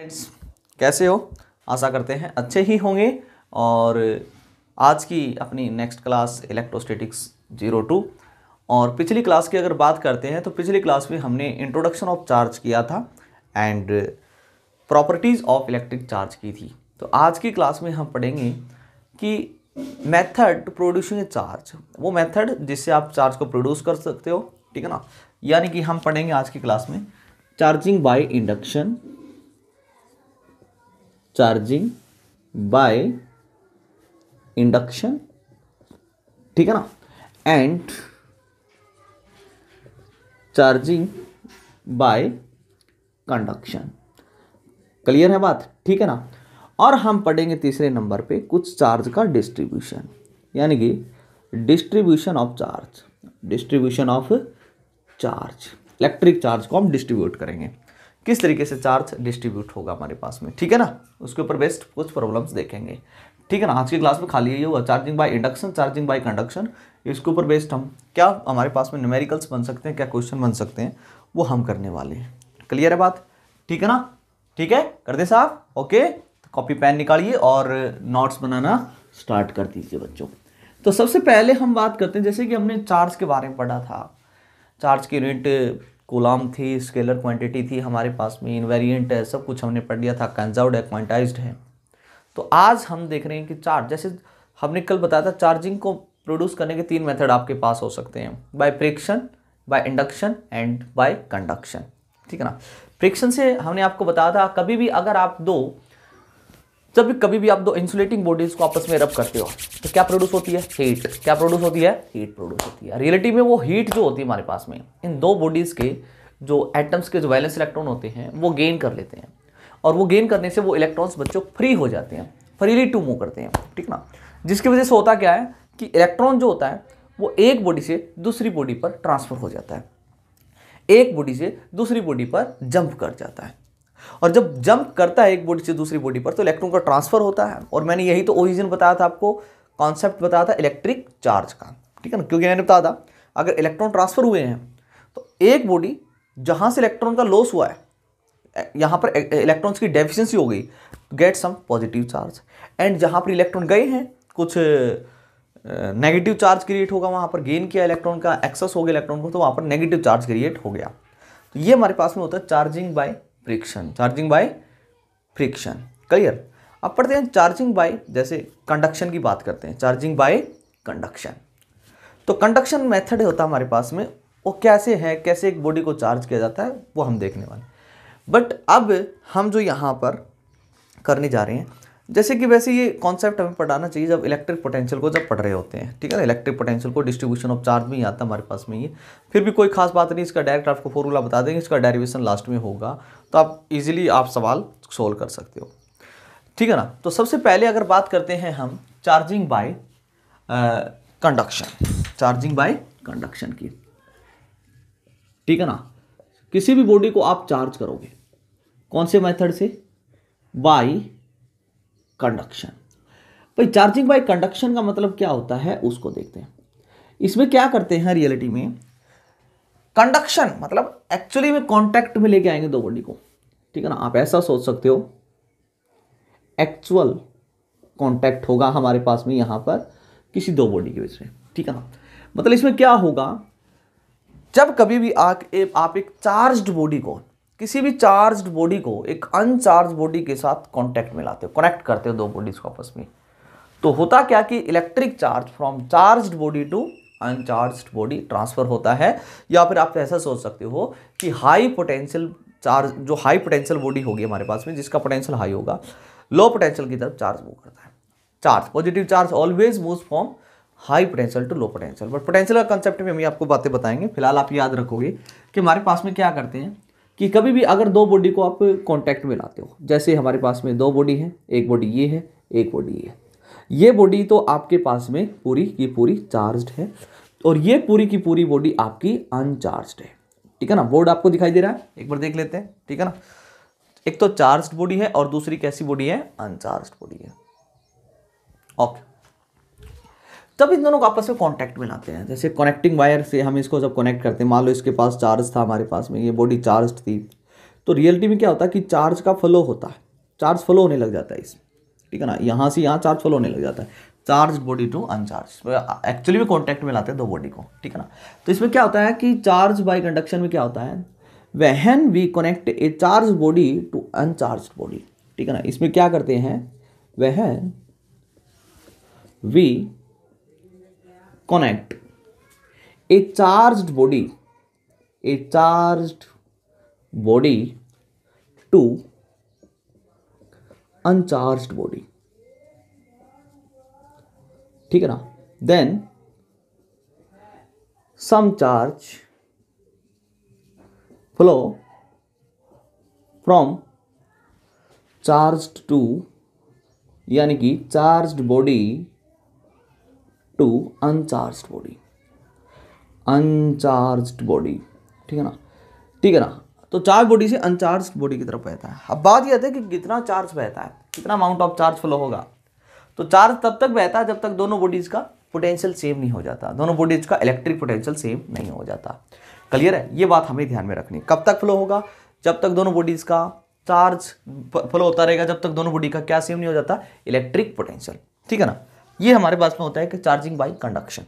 friends कैसे हो आशा करते हैं अच्छे ही होंगे और आज की अपनी next class electrostatics zero two और पिछली क्लास की अगर बात करते हैं तो पिछली क्लास में हमने इंट्रोडक्शन ऑफ चार्ज किया था and properties of electric charge की थी तो आज की क्लास में हम पढ़ेंगे कि मेथड प्रोड्यूसिंग ए चार्ज वो मेथड जिससे आप चार्ज को प्रोड्यूस कर सकते हो ठीक है ना यानी कि हम पढ़ेंगे आज की क्लास में charging by induction charging by induction ठीक है ना and charging by conduction clear है बात ठीक है ना और हम पढ़ेंगे तीसरे नंबर पे कुछ चार्ज का डिस्ट्रीब्यूशन यानी कि distribution of charge distribution of charge electric charge को हम डिस्ट्रीब्यूट करेंगे किस तरीके से चार्ज डिस्ट्रीब्यूट होगा हमारे पास में ठीक है ना उसके ऊपर बेस्ट कुछ प्रॉब्लम्स देखेंगे ठीक है ना आज की क्लास में खाली यही हुआ charging by induction charging by conduction इसके ऊपर बेस्ड हम क्या हमारे पास में न्यूमेरिकल्स बन सकते हैं क्या क्वेश्चन बन सकते हैं वो हम करने वाले हैं क्लियर है बात ठीक है ना ठीक है कर दे साहब ओके तो कॉपी पेन निकालिए और नोट्स बनाना स्टार्ट कर दीजिए बच्चों तो सबसे पहले हम बात करते हैं जैसे कि हमने चार्ज के बारे में पढ़ा था चार्ज की यूनिट कोलाम थी स्केलर क्वांटिटी थी हमारे पास में इनवेरियंट है सब कुछ हमने पढ़ लिया था कंजर्व है क्वांटाइज है तो आज हम देख रहे हैं कि चार्ज जैसे हमने कल बताया था चार्जिंग को प्रोड्यूस करने के तीन मेथड आपके पास हो सकते हैं by friction by induction and by conduction ठीक है ना प्रिक्शन से हमने आपको बताया था कभी भी अगर आप दो जब भी कभी भी आप दो इंसुलेटिंग बॉडीज को आपस में रब करते हो तो क्या प्रोड्यूस होती है हीट क्या प्रोड्यूस होती है हीट प्रोड्यूस होती है रियलिटी में वो हीट जो होती है हमारे पास में इन दो बॉडीज़ के जो एटम्स के जो वैलेंस इलेक्ट्रॉन होते हैं वो गेन कर लेते हैं और वो गेन करने से वो इलेक्ट्रॉन्स बच्चों फ्री हो जाते हैं फ्रीली टू मूव करते हैं ठीक ना जिसकी वजह से होता क्या है कि इलेक्ट्रॉन जो होता है वो एक बॉडी से दूसरी बॉडी पर ट्रांसफ़र हो जाता है एक बॉडी से दूसरी बॉडी पर जंप कर जाता है और जब जंप करता है एक बॉडी से दूसरी बॉडी पर तो इलेक्ट्रॉन का ट्रांसफर होता है और मैंने यही तो ओरिजिन बताया था आपको कॉन्सेप्ट बताया था इलेक्ट्रिक चार्ज का ठीक है ना क्योंकि मैंने बताया था अगर इलेक्ट्रॉन ट्रांसफर हुए हैं तो एक बॉडी जहां से इलेक्ट्रॉन का लॉस हुआ है यहां पर इलेक्ट्रॉन्स e-, की डेफिशिएंसी हो गई get some positive charge and जहां पर इलेक्ट्रॉन गए हैं कुछ नेगेटिव चार्ज क्रिएट होगा वहां पर गेन किया इलेक्ट्रॉन का एक्सेस हो गया इलेक्ट्रॉन को तो वहां पर नेगेटिव चार्ज क्रिएट हो गया तो ये हमारे पास में होता है charging by friction charging by friction clear अब पढ़ते हैं चार्जिंग बाय जैसे कंडक्शन की बात करते हैं चार्जिंग बाय कंडक्शन तो कंडक्शन मेथड होता है हमारे पास में वो कैसे है कैसे एक बॉडी को चार्ज किया जाता है वो हम देखने वाले बट अब हम जो यहाँ पर करने जा रहे हैं जैसे कि वैसे ये कॉन्सेप्ट हमें पढ़ाना चाहिए जब इलेक्ट्रिक पोटेंशियल को जब पढ़ रहे होते हैं ठीक है ना इलेक्ट्रिक पोटेंशियल को डिस्ट्रीब्यूशन ऑफ चार्ज में ही आता हमारे पास में ये फिर भी कोई खास बात नहीं इसका डायरेक्ट आपको फॉर्मूला बता देंगे इसका डेरिवेशन लास्ट में होगा तो आप इजिली आप सवाल सोल्व कर सकते हो ठीक है ना तो सबसे पहले अगर बात करते हैं हम charging by conduction charging by conduction की ठीक है ना किसी भी बॉडी को आप चार्ज करोगे कौन से मेथड से बाई कंडक्शन भाई चार्जिंग बाय कंडक्शन का मतलब क्या होता है उसको देखते हैं इसमें क्या करते हैं रियलिटी में कंडक्शन मतलब एक्चुअली में कांटेक्ट में लेके आएंगे दो बॉडी को ठीक है ना आप ऐसा सोच सकते हो एक्चुअल कांटेक्ट होगा हमारे पास में यहां पर किसी दो बॉडी के बीच में ठीक है ना मतलब इसमें क्या होगा जब कभी भी आ, ए, आप एक चार्ज्ड बॉडी को किसी भी चार्ज बॉडी को एक अनचार्ज बॉडी के साथ कॉन्टेक्ट में लाते हो कनेक्ट करते हो दो बॉडीज को आपस में तो होता क्या कि electric charge from charge body to uncharge body transfer होता है या फिर आप ऐसा सोच सकते हो कि हाई पोटेंशियल चार्ज जो हाई पोटेंशियल बॉडी होगी हमारे पास में जिसका पोटेंशियल हाई होगा लो पोटेंशियल की तरफ चार्ज मूव करता है charge positive charge always move from high potential to low potential but potential का कंसेप्ट में हम आपको बातें बताएंगे फिलहाल आप याद रखोगे कि हमारे पास में क्या करते हैं कि कभी भी अगर दो बॉडी को आप कॉन्टैक्ट में लाते हो जैसे हमारे पास में दो बॉडी है एक बॉडी ये है एक बॉडी ये है ये बॉडी तो आपके पास में पूरी की पूरी चार्ज है और ये पूरी की पूरी बॉडी आपकी अनचार्ज है ठीक है ना बोर्ड आपको दिखाई दे रहा है एक बार देख लेते हैं ठीक है ना एक तो चार्ज बॉडी है और दूसरी कैसी बॉडी है अनचार्ज बॉडी है ओके तब इन दोनों को आपस में कॉन्टैक्ट में लाते हैं जैसे कनेक्टिंग वायर से हम इसको जब कनेक्ट करते हैं मान लो इसके पास चार्ज था हमारे पास में ये बॉडी चार्ज थी तो रियलिटी में क्या होता है कि चार्ज का फ्लो होता है चार्ज फ्लो होने लग जाता है इसमें ठीक है ना यहाँ से यहाँ चार्ज फ्लो होने लग जाता है charge body to uncharge actually में कॉन्टैक्ट में लाते हैं दो बॉडी को ठीक है ना तो इसमें क्या होता है कि चार्ज बाई कंडक्शन में क्या होता है when we connect a charge body to uncharge body ठीक है ना इसमें क्या करते हैं when we connect a charged body a charged body to uncharged body ठीक है ना then some charge flow from charged to यानी कि charged body to uncharge body uncharge body ठीक है ना ठीक है ना तो चार्ज बॉडी से अनचार्ज बॉडी की तरफ बहता है अब बात यह है कि कितना चार्ज बहता है कितना अमाउंट ऑफ चार्ज फ्लो होगा तो चार्ज तब तक बहता है जब तक दोनों बॉडीज का पोटेंशियल सेम नहीं हो जाता दोनों बॉडीज का इलेक्ट्रिक पोटेंशियल सेम नहीं हो जाता क्लियर है ये बात हमें ध्यान में रखनी कब तक फ्लो होगा जब तक दोनों बॉडीज का चार्ज फ्लो होता रहेगा जब तक दोनों बॉडी का क्या सेम नहीं हो जाता इलेक्ट्रिक पोटेंशियल ठीक है ना ये हमारे पास में होता है कि चार्जिंग बाई कंडक्शन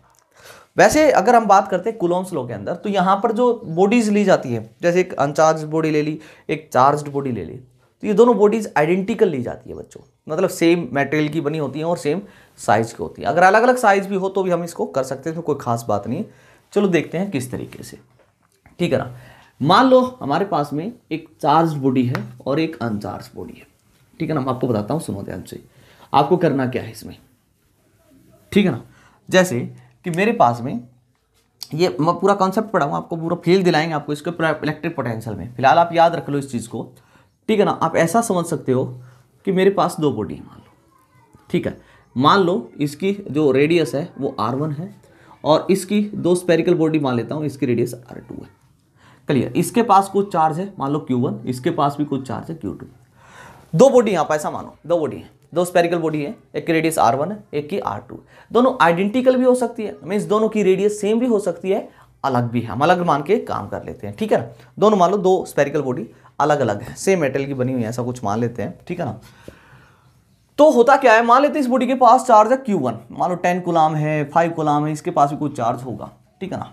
वैसे अगर हम बात करते हैं कुलोम्स लो के अंदर तो यहाँ पर जो बॉडीज ली जाती है जैसे एक अनचार्ज बॉडी ले ली एक चार्ज बॉडी ले ली तो ये दोनों बॉडीज आइडेंटिकल ली जाती है बच्चों मतलब सेम मटेरियल की बनी होती हैं और सेम साइज़ की होती है अगर अलग अलग साइज़ भी हो तो भी हम इसको कर सकते हैं तो कोई खास बात नहीं है चलो देखते हैं किस तरीके से ठीक है ना मान लो हमारे पास में एक चार्ज बॉडी है और एक अनचार्ज बॉडी है ठीक है ना मैं आपको बताता हूँ सुनो ध्यान से आपको करना क्या है इसमें ठीक है ना जैसे कि मेरे पास में ये मैं पूरा कॉन्सेप्ट पढ़ाऊँ आपको पूरा फील दिलाएंगे आपको इसके इलेक्ट्रिक पोटेंशियल में फिलहाल आप याद रख लो इस चीज़ को ठीक है ना आप ऐसा समझ सकते हो कि मेरे पास दो बॉडी है मान लो ठीक है मान लो इसकी जो रेडियस है वो आर वन है और इसकी दो स्पेरिकल बॉडी मान लेता हूँ इसकी रेडियस आर टू है क्लियर इसके पास कुछ चार्ज है मान लो क्यू वन इसके पास भी कुछ चार्ज है क्यू टू दो बॉडी यहाँ पर ऐसा मानो दो बॉडी है दो स्पेरिकल बॉडी है एक की रेडियस आर वन है एक की आर टू दोनों आइडेंटिकल भी हो सकती है मीन्स दोनों की रेडियस सेम भी हो सकती है अलग भी है हम अलग मान के काम कर लेते हैं ठीक है ना दोनों मान लो दो स्पेरिकल बॉडी अलग अलग है सेम मेटल की बनी हुई है ऐसा कुछ मान लेते हैं ठीक है ना तो होता क्या है मान लेते हैं इस बॉडी के पास चार्ज है क्यू वन मान लो टेन गुलाम है फाइव गुलाम है इसके पास भी कुछ चार्ज होगा ठीक है ना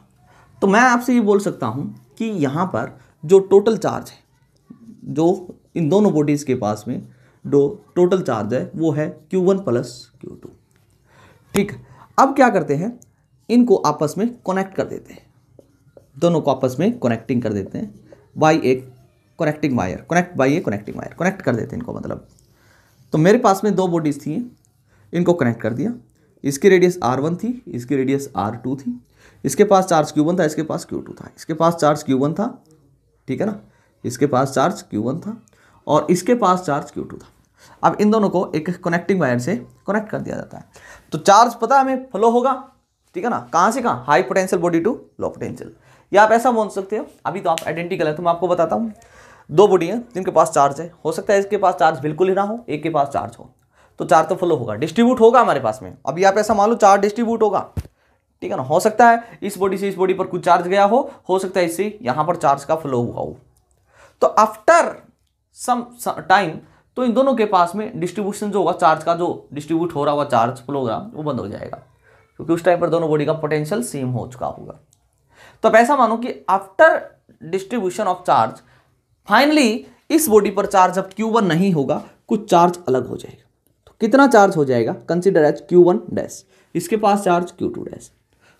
तो मैं आपसे ये बोल सकता हूँ कि यहाँ पर जो टोटल चार्ज है जो इन दोनों बॉडीज़ के पास में जो टोटल चार्ज है वो है Q one plus Q two ठीक अब क्या करते हैं इनको आपस में कनेक्ट कर देते हैं दोनों को आपस में कनेक्टिंग कर देते हैं बाई एक connecting wire connect by a connecting wire connect कर देते हैं इनको मतलब तो मेरे पास में दो बॉडीज़ थी इनको कनेक्ट कर दिया इसकी रेडियस आर वन थी इसकी रेडियस आर टू थी इसके पास चार्ज क्यू वन था इसके पास क्यू टू था इसके पास चार्ज क्यू वन था ठीक है ना इसके पास चार्ज क्यू वन था और इसके पास चार्ज क्यू था अब इन दोनों को एक कनेक्टिंग वायर से कनेक्ट कर दिया जाता है तो चार्ज पता है हमें फ्लो होगा ठीक है ना कहाँ से कहाँ high potential body to low potential या आप ऐसा बोल सकते हो अभी तो आप आइडेंटिकल है तो मैं आपको बताता हूँ दो बॉडी हैं जिनके पास चार्ज है हो सकता है इसके पास चार्ज बिल्कुल ही ना हो एक के पास चार्ज हो तो चार्ज तो फ्लो होगा डिस्ट्रीब्यूट होगा हमारे पास में अभी आप ऐसा मान लो चार्ज डिस्ट्रीब्यूट होगा ठीक है ना हो सकता है इस बॉडी से इस बॉडी पर कुछ चार्ज गया हो हो सकता है इससे यहाँ पर चार्ज का फ्लो हुआ हो तो आफ्टर सम टाइम तो इन दोनों के पास में डिस्ट्रीब्यूशन जो होगा चार्ज का जो डिस्ट्रीब्यूट हो रहा हुआ चार्ज प्रोग्राम वो बंद हो जाएगा क्योंकि उस टाइम पर दोनों बॉडी का पोटेंशियल सेम हो चुका होगा तो अब ऐसा मानो कि after distribution of charge finally इस बॉडी पर चार्ज अब क्यू वन नहीं होगा कुछ चार्ज अलग हो जाएगा तो कितना चार्ज हो जाएगा consider as Q one dash इसके पास चार्ज क्यू टू डैश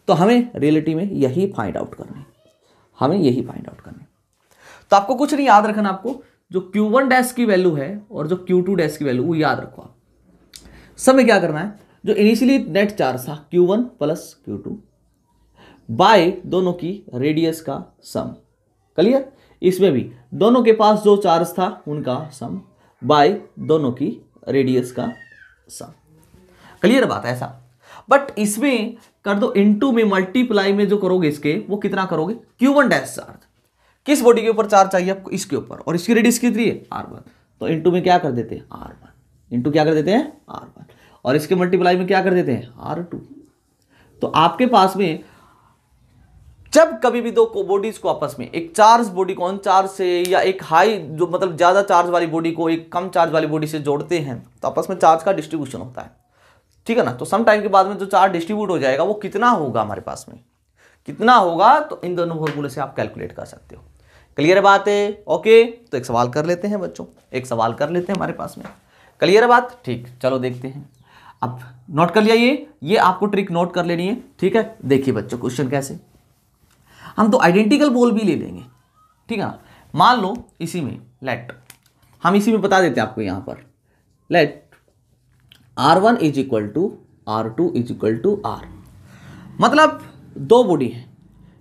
तो हमें रियलिटी में यही फाइंड आउट करना है हमें यही फाइंड आउट करना है तो आपको कुछ नहीं याद रखना आपको जो क्यू वन डैश की वैल्यू है और जो क्यू टू डैश की वैल्यू वो याद रखो आप समय क्या करना है जो इनिशियली नेट चार्ज था Q one plus Q two by दोनों की रेडियस का सम क्लियर इसमें भी दोनों के पास जो चार्ज था उनका सम बाय दोनों की रेडियस का सम क्लियर बात है ऐसा बट इसमें कर दो इनटू में मल्टीप्लाई में जो करोगे इसके वो कितना करोगे क्यू वन डैश चार्ज किस बॉडी के ऊपर चार्ज चाहिए आपको इसके ऊपर और इसकी रेडियस कितनी है आर वन तो इंटू में क्या कर देते हैं आर वन इंटू क्या कर देते हैं आर वन और इसके मल्टीप्लाई में क्या कर देते हैं आर टू तो आपके पास में जब कभी भी दो बॉडीज को आपस में एक चार्ज बॉडी को अनचार्ज से या एक हाई जो मतलब ज़्यादा चार्ज वाली बॉडी को एक कम चार्ज वाली बॉडी से जोड़ते हैं तो आपस में चार्ज का डिस्ट्रीब्यूशन होता है ठीक है ना तो सम टाइम के बाद में जो चार्ज डिस्ट्रीब्यूट हो जाएगा वो कितना होगा हमारे पास में कितना होगा तो इन दोनों फॉर्मूले से आप कैलकुलेट कर सकते हो क्लियर बात है ओके तो एक सवाल कर लेते हैं बच्चों एक सवाल कर लेते हैं हमारे पास में क्लियर बात ठीक चलो देखते हैं अब नोट कर लिया ये ये आपको ट्रिक नोट कर लेनी है ठीक है देखिए बच्चों क्वेश्चन कैसे हम तो आइडेंटिकल बोल भी ले लेंगे ठीक है ना मान लो इसी में लेट हम इसी में बता देते हैं आपको यहाँ पर let R one is equal to R two is equal to R मतलब दो बॉडी है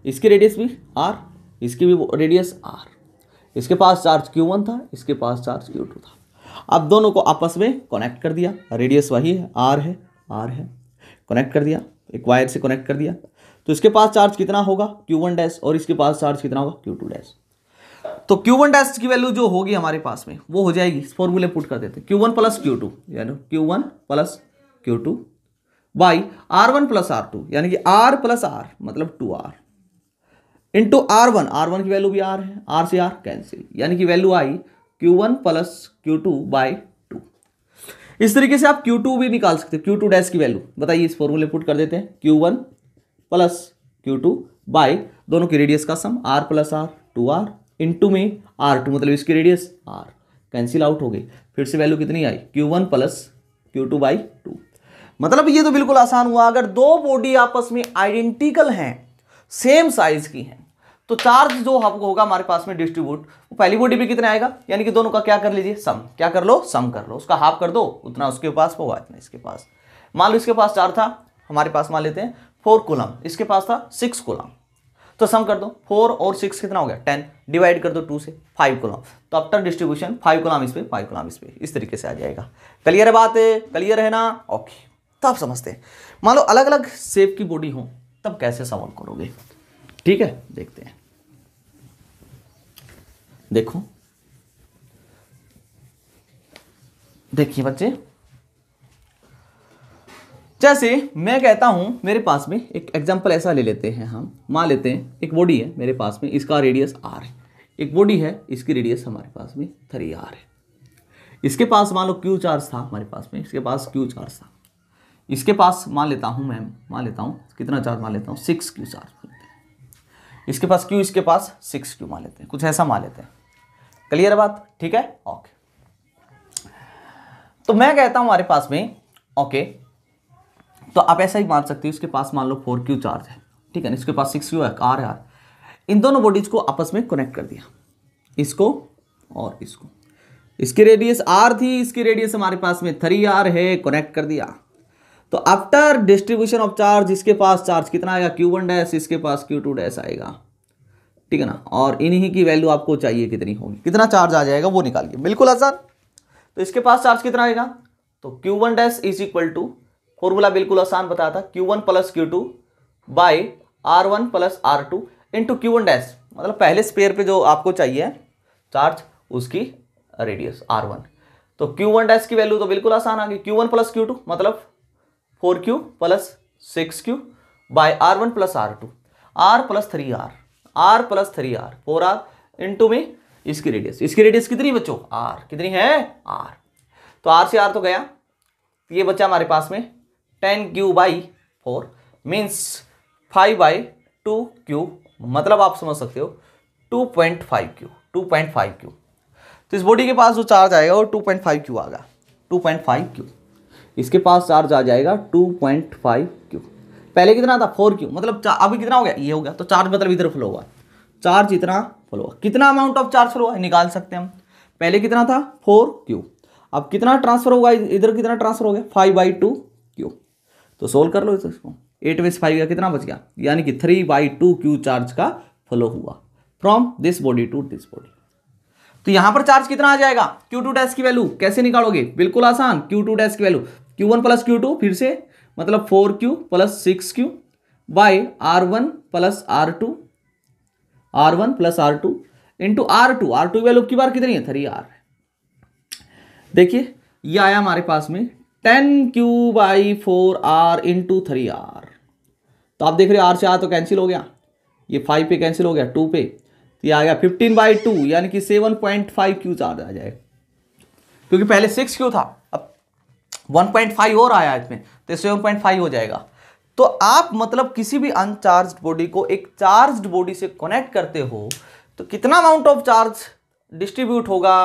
इसकी रेडियस भी आर इसकी भी रेडियस आर इसके पास चार्ज क्यू वन था इसके पास चार्ज क्यू टू था अब दोनों को आपस में कनेक्ट कर दिया रेडियस वही है आर है आर है कनेक्ट कर दिया एक वायर से कनेक्ट कर दिया तो इसके पास चार्ज कितना होगा क्यू वन डैश और इसके पास चार्ज कितना होगा क्यू टू डैश तो क्यू वन डैश की वैल्यू जो होगी हमारे पास में वो हो जाएगी फॉर्मूले पुट कर देते Q one plus Q two यानी Q one plus Q two by R one plus R two यानी कि आर प्लस आर मतलब two R into R one R one की वैल्यू भी आर है आर से आर कैंसिल यानी कि वैल्यू आई Q one plus Q two by two इस तरीके से आप क्यू टू भी निकाल सकते हैं क्यू टू डैश की वैल्यू बताइए इस फॉर्मूले पुट कर देते हैं Q one plus Q two by दोनों की रेडियस का sum R plus R two R into में आर टू मतलब इसकी रेडियस आर कैंसिल आउट हो गई फिर से वैल्यू कितनी आई Q one plus Q two by two मतलब ये तो बिल्कुल आसान हुआ अगर दो बॉडी आपस में आइडेंटिकल हैं सेम साइज की हैं तो चार्ज जो आपको होगा हमारे पास में डिस्ट्रीब्यूट वो पहली बॉडी पे कितना आएगा यानी कि दोनों का क्या कर लीजिए सम क्या कर लो सम कर लो उसका हाफ कर दो उतना उसके पास होगा इतना इसके पास मान लो इसके पास चार था हमारे पास मान लेते हैं फोर कोलम इसके पास था सिक्स कोलम तो सम कर दो फोर और सिक्स कितना हो गया टेन डिवाइड कर दो टू से फाइव कोलम तो आफ्टर डिस्ट्रीब्यूशन फाइव कोलम इस पर फाइव कोलम इस पर इस तरीके से आ जाएगा क्लियर है बात क्लियर है ना ओके तो आप समझते हैं मान लो अलग अलग सेप की बॉडी हो तब कैसे सॉल्व करोगे ठीक है देखते हैं देखो देखिए बच्चे जैसे मैं कहता हूं मेरे पास में एक एग्जाम्पल ऐसा ले लेते हैं हम मान लेते हैं एक बॉडी है मेरे पास में इसका रेडियस आर है एक बॉडी है इसकी रेडियस हमारे पास में थ्री आर है इसके पास मान लो क्यू चार्ज था हमारे पास में इसके पास क्यू चार्ज था इसके पास मान लेता हूँ मैम मान लेता हूँ कितना चार्ज मान लेता हूँ सिक्स क्यू चार्ज इसके पास क्यू इसके पास सिक्स क्यू मान लेते हैं कुछ ऐसा मान लेते हैं क्लियर बात ठीक है ओके तो मैं कहता हूँ हमारे पास में ओके तो आप ऐसा ही मान सकते हो इसके पास मान लो फोर क्यू चार्ज है ठीक है ना इसके पास सिक्स क्यू है आर है आर इन दोनों बॉडीज को आपस में कनेक्ट कर दिया इसको और इसको इसकी रेडियस आर थी इसकी रेडियस हमारे पास में थ्री आर है कनेक्ट कर दिया तो आफ्टर डिस्ट्रीब्यूशन ऑफ चार्ज इसके पास चार्ज कितना आएगा क्यू वन डैश इसके पास क्यू टू डैश आएगा ठीक है ना और इन्हीं की वैल्यू आपको चाहिए कितनी होगी कितना चार्ज आ जाएगा वो निकालिए बिल्कुल आसान तो इसके पास चार्ज कितना आएगा तो Q one dash is equal to formula बिल्कुल आसान बताया था Q one plus Q two by R one plus R two into Q one dash मतलब पहले स्पेयर पे जो आपको चाहिए चार्ज उसकी रेडियस आर वन तो क्यू वन डैश की वैल्यू तो बिल्कुल आसान आ गई Q one plus Q two मतलब four Q plus six Q by R one plus R two are plus three R R plus three R four R into में इसकी radius इसकी रेडियस कितनी बच्चों आर कितनी है आर तो are से आर तो गया ये बच्चा हमारे पास में ten Q by four means five by two Q मतलब आप समझ सकते हो two point five Q two point five Q तो इस बॉडी के पास जो चार्ज आएगा वो टू पॉइंट फाइव क्यू गया टू पॉइंट फाइव क्यू इसके पास चार्ज आ जाएगा टू पॉइंट फाइव क्यू पहले कितना था फोर क्यू मतलब अभी कितना हो गया ये हो गया तो चार्ज मतलब इधर फ्लो हुआ चार्ज इतना फ्लो हुआ कितना अमाउंट ऑफ चार्ज फ्लो हुआ निकाल सकते हैं हम पहले कितना था फोर क्यू अब कितना ट्रांसफर होगा इधर कितना ट्रांसफर हो गया फाइव बाई टू क्यू तो सोल्व कर लो इसको एट बेस फाइव का कितना बच गया यानी कि three by two Q charge का फ्लो हुआ from this body to this body तो यहां पर चार्ज कितना आ जाएगा क्यू टू डैश की वैल्यू कैसे निकालोगे बिल्कुल आसान टू डैश की value Q one plus Q two फिर से मतलब four Q plus six Q by R one plus R two R one plus R two into R two R two value की बार कितनी है थ्री आर देखिए ये आया हमारे पास में ten Q by four R into three R तो आप देख रहे हो आर से आर तो कैंसिल हो गया ये फाइव पे कैंसिल हो गया टू पे तो ये आ गया फिफ्टीन बाई टू यानी कि सेवन पॉइंट फाइव क्यू ज्यादा आ जाएगा क्योंकि पहले सिक्स क्यू था 1.5 और आया इसमें तो सेवन हो जाएगा तो आप मतलब किसी भी अनचार्ज बॉडी को एक चार्ज बॉडी से कनेक्ट करते हो तो कितना अमाउंट ऑफ चार्ज डिस्ट्रीब्यूट होगा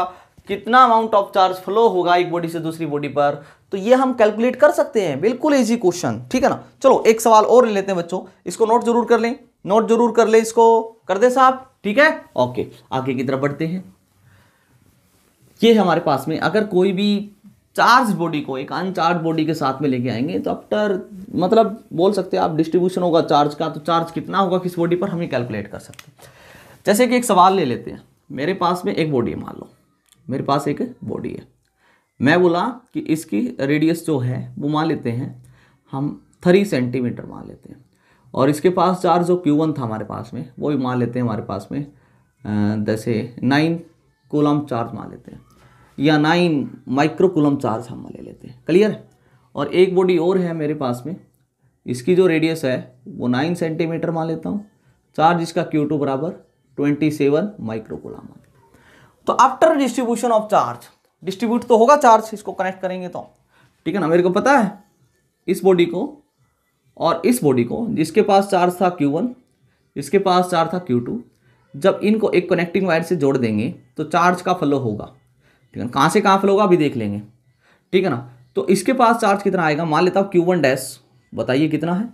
कितना अमाउंट ऑफ चार्ज फ्लो होगा एक बॉडी से दूसरी बॉडी पर तो ये हम कैलकुलेट कर सकते हैं बिल्कुल इजी क्वेश्चन ठीक है ना चलो एक सवाल और ले लेते हैं बच्चों इसको नोट जरूर कर लें नोट जरूर कर लें इसको कर दे साहब ठीक है ओके आगे की तरफ बढ़ते हैं ये हमारे पास में अगर कोई भी चार्ज बॉडी को एक अनचार्ज बॉडी के साथ में लेके आएंगे तो आफ्टर मतलब बोल सकते हैं आप डिस्ट्रीब्यूशन होगा चार्ज का तो चार्ज कितना होगा किस बॉडी पर हम ये कैलकुलेट कर सकते हैं जैसे कि एक सवाल ले लेते हैं मेरे पास में एक बॉडी है मान लो मेरे पास एक बॉडी है मैं बोला कि इसकी रेडियस जो है वो मान लेते हैं हम थ्री सेंटीमीटर मान लेते हैं और इसके पास चार्ज जो क्यू वन था हमारे पास में वो भी मान लेते हैं हमारे पास में जैसे नाइन कोलम चार्ज मान लेते हैं या नाइन माइक्रोकुलम चार्ज हम ले लेते हैं क्लियर और एक बॉडी और है मेरे पास में इसकी जो रेडियस है वो नाइन सेंटीमीटर मान लेता हूँ चार्ज इसका क्यू टू बराबर ट्वेंटी सेवन माइक्रोकुलम तो after distribution of charge distribute तो होगा चार्ज इसको कनेक्ट करेंगे तो ठीक है ना मेरे को पता है इस बॉडी को और इस बॉडी को जिसके पास चार्ज था क्यू वन इसके पास चार्ज था क्यू टू जब इनको एक कनेक्टिंग वायर से जोड़ देंगे तो चार्ज का फ्लो होगा ठीक है कहाँ से कहाँ फ्लो होगा अभी देख लेंगे ठीक है ना तो इसके पास चार्ज कितना आएगा मान लेता हूँ क्यू वन डैश बताइए कितना है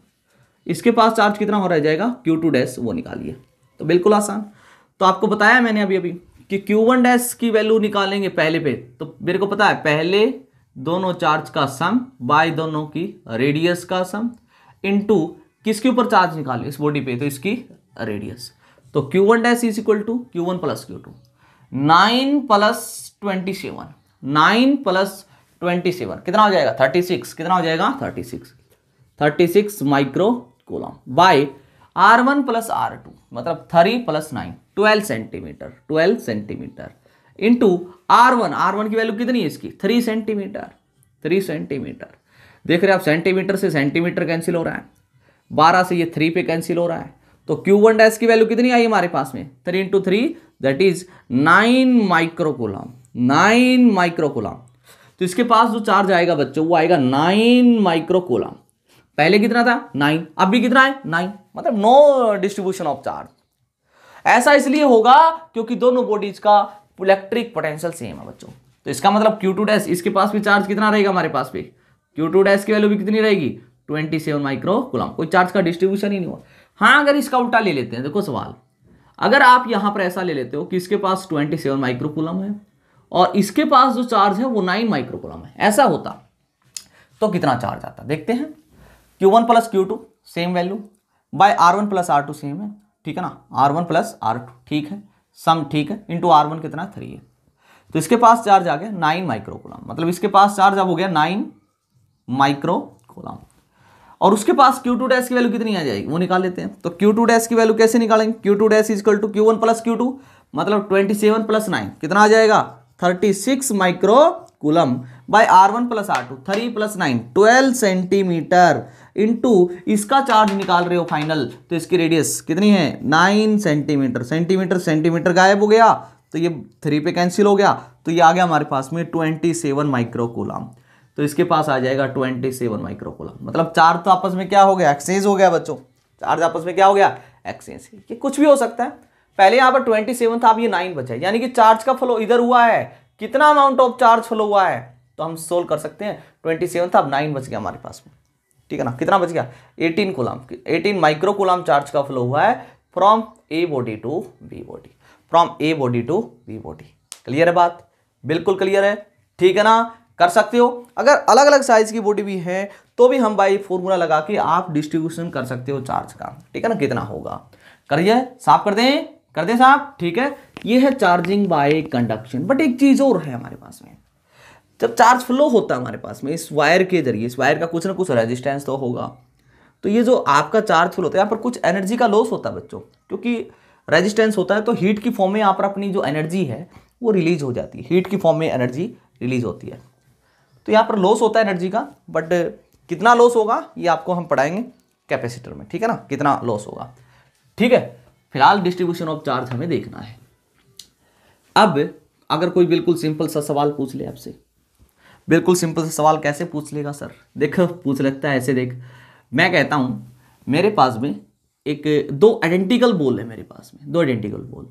इसके पास चार्ज कितना हो रह जाएगा क्यू टू डैश वो निकालिए तो बिल्कुल आसान तो आपको बताया मैंने अभी अभी कि क्यू वन डैश की वैल्यू निकालेंगे पहले पे तो मेरे को पता है पहले दोनों चार्ज का सम बाय दोनों की रेडियस का सम टू किसके ऊपर चार्ज निकाले इस बॉडी पे तो इसकी रेडियस तो Q one dash is equal to Q one plus Q two nine plus twenty seven nine plus twenty seven कितना हो जाएगा थर्टी सिक्स कितना हो जाएगा thirty six thirty six micro coulomb by R one plus R two मतलब three plus nine twelve centimetre twelve centimetre into R one R one की value कितनी है इसकी थ्री सेंटीमीटर थ्री सेंटीमीटर देख रहे आप सेंटीमीटर से सेंटीमीटर कैंसिल हो रहा है बारह से ये थ्री पे कैंसिल हो रहा है तो क्यू वन डैश की वैल्यू कितनी आई हमारे पास में three into three that is nine microcoulomb nine microcoulomb तो इसके पास जो चार्ज आएगा बच्चों वो आएगा नाइन माइक्रोकोलाम पहले कितना था नाइन अब भी कितना है नाइन मतलब नो डिस्ट्रीब्यूशन ऑफ चार्ज ऐसा इसलिए होगा क्योंकि दोनों बॉडीज का इलेक्ट्रिक पोटेंशियल सेम है बच्चों तो इसका मतलब क्यू टू डैश इसके पास भी चार्ज कितना रहेगा हमारे पास भी क्यू टू डैश की वैल्यू भी कितनी रहेगी ट्वेंटी सेवन माइक्रो कोई चार्ज का डिस्ट्रीब्यूशन ही नहीं हुआ हाँ अगर इसका उल्टा ले लेते हैं देखो सवाल अगर आप यहां पर ऐसा ले लेते हो कि इसके पास ट्वेंटी सेवन माइक्रो है और इसके पास जो चार्ज है वो नाइन माइक्रोकुलम है ऐसा होता तो कितना चार्ज आता देखते हैं Q one plus Q two same value by R one plus R two same है ठीक है ना R one plus R two ठीक है सम ठीक है इंटू आर वन कितना थ्री है तो इसके पास चार्ज आ गया नाइन माइक्रोकुलम मतलब इसके पास चार्ज अब हो गया नाइन माइक्रोकुलम और उसके पास क्यू टू डैश की वैल्यू कितनी आ जाएगी वो निकाल लेते हैं तो क्यू टू डैश की वैल्यू कैसे निकालेंगे Q two dash is equal to Q one plus Q two मतलब ट्वेंटी सेवन प्लस नाइन कितना आ जाएगा thirty six micro coulomb by R one plus R two three plus nine twelve centimetre to इसका charge निकाल रहे हो final तो इसकी रेडियस कितनी है नाइन सेंटीमीटर सेंटीमीटर सेंटीमीटर गायब हो गया तो ये थ्री पे कैंसिल हो गया तो ये आ गया हमारे पास में ट्वेंटी सेवन माइक्रो तो इसके पास आ जाएगा ट्वेंटी सेवन माइक्रो मतलब चार्ज तो आपस में क्या हो गया एक्सचेंज हो गया बच्चों चार्ज आपस में क्या हो गया एक्सचेंज ये कुछ भी हो सकता है पहले यहाँ पर ट्वेंटी सेवन था अब ये नाइन बचा है यानी कि चार्ज का फ्लो इधर हुआ है कितना अमाउंट ऑफ चार्ज फ्लो हुआ है तो हम सोल्व कर सकते हैं ट्वेंटी सेवन था अब नाइन बच गया हमारे पास में ठीक है ना कितना बच गया eighteen coulomb eighteen micro coulomb charge का फ्लो हुआ है from A body to B body from A body to B body clear है बात बिल्कुल क्लियर है ठीक है ना कर सकते हो अगर अलग अलग साइज की बॉडी भी है तो भी हम बाई फॉर्मूला लगा के आप डिस्ट्रीब्यूशन कर सकते हो चार्ज का ठीक है ना कितना होगा करिए साफ कर दें कर दें साहब ठीक है ये है चार्जिंग बाय कंडक्शन बट एक चीज़ और है हमारे पास में जब चार्ज फ्लो होता है हमारे पास में इस वायर के जरिए इस वायर का कुछ ना कुछ रेजिस्टेंस तो होगा तो ये जो आपका चार्ज फ्लो होता है यहाँ पर कुछ एनर्जी का लॉस होता है बच्चों क्योंकि रेजिस्टेंस होता है तो हीट की फॉर्म में यहाँ पर अपनी जो एनर्जी है वो रिलीज हो जाती है हीट की फॉर्म में एनर्जी रिलीज होती है तो यहाँ पर लॉस होता है एनर्जी का बट कितना लॉस होगा ये आपको हम पढ़ाएंगे कैपेसिटर में ठीक है ना कितना लॉस होगा ठीक है फिलहाल डिस्ट्रीब्यूशन ऑफ चार्ज हमें देखना है अब अगर कोई बिल्कुल सिंपल सा सवाल पूछ ले आपसे बिल्कुल सिंपल सा सवाल कैसे पूछ लेगा सर देख पूछ लगता है ऐसे देख मैं कहता हूँ मेरे पास में एक दो आइडेंटिकल बोल है मेरे पास में दो आइडेंटिकल बोल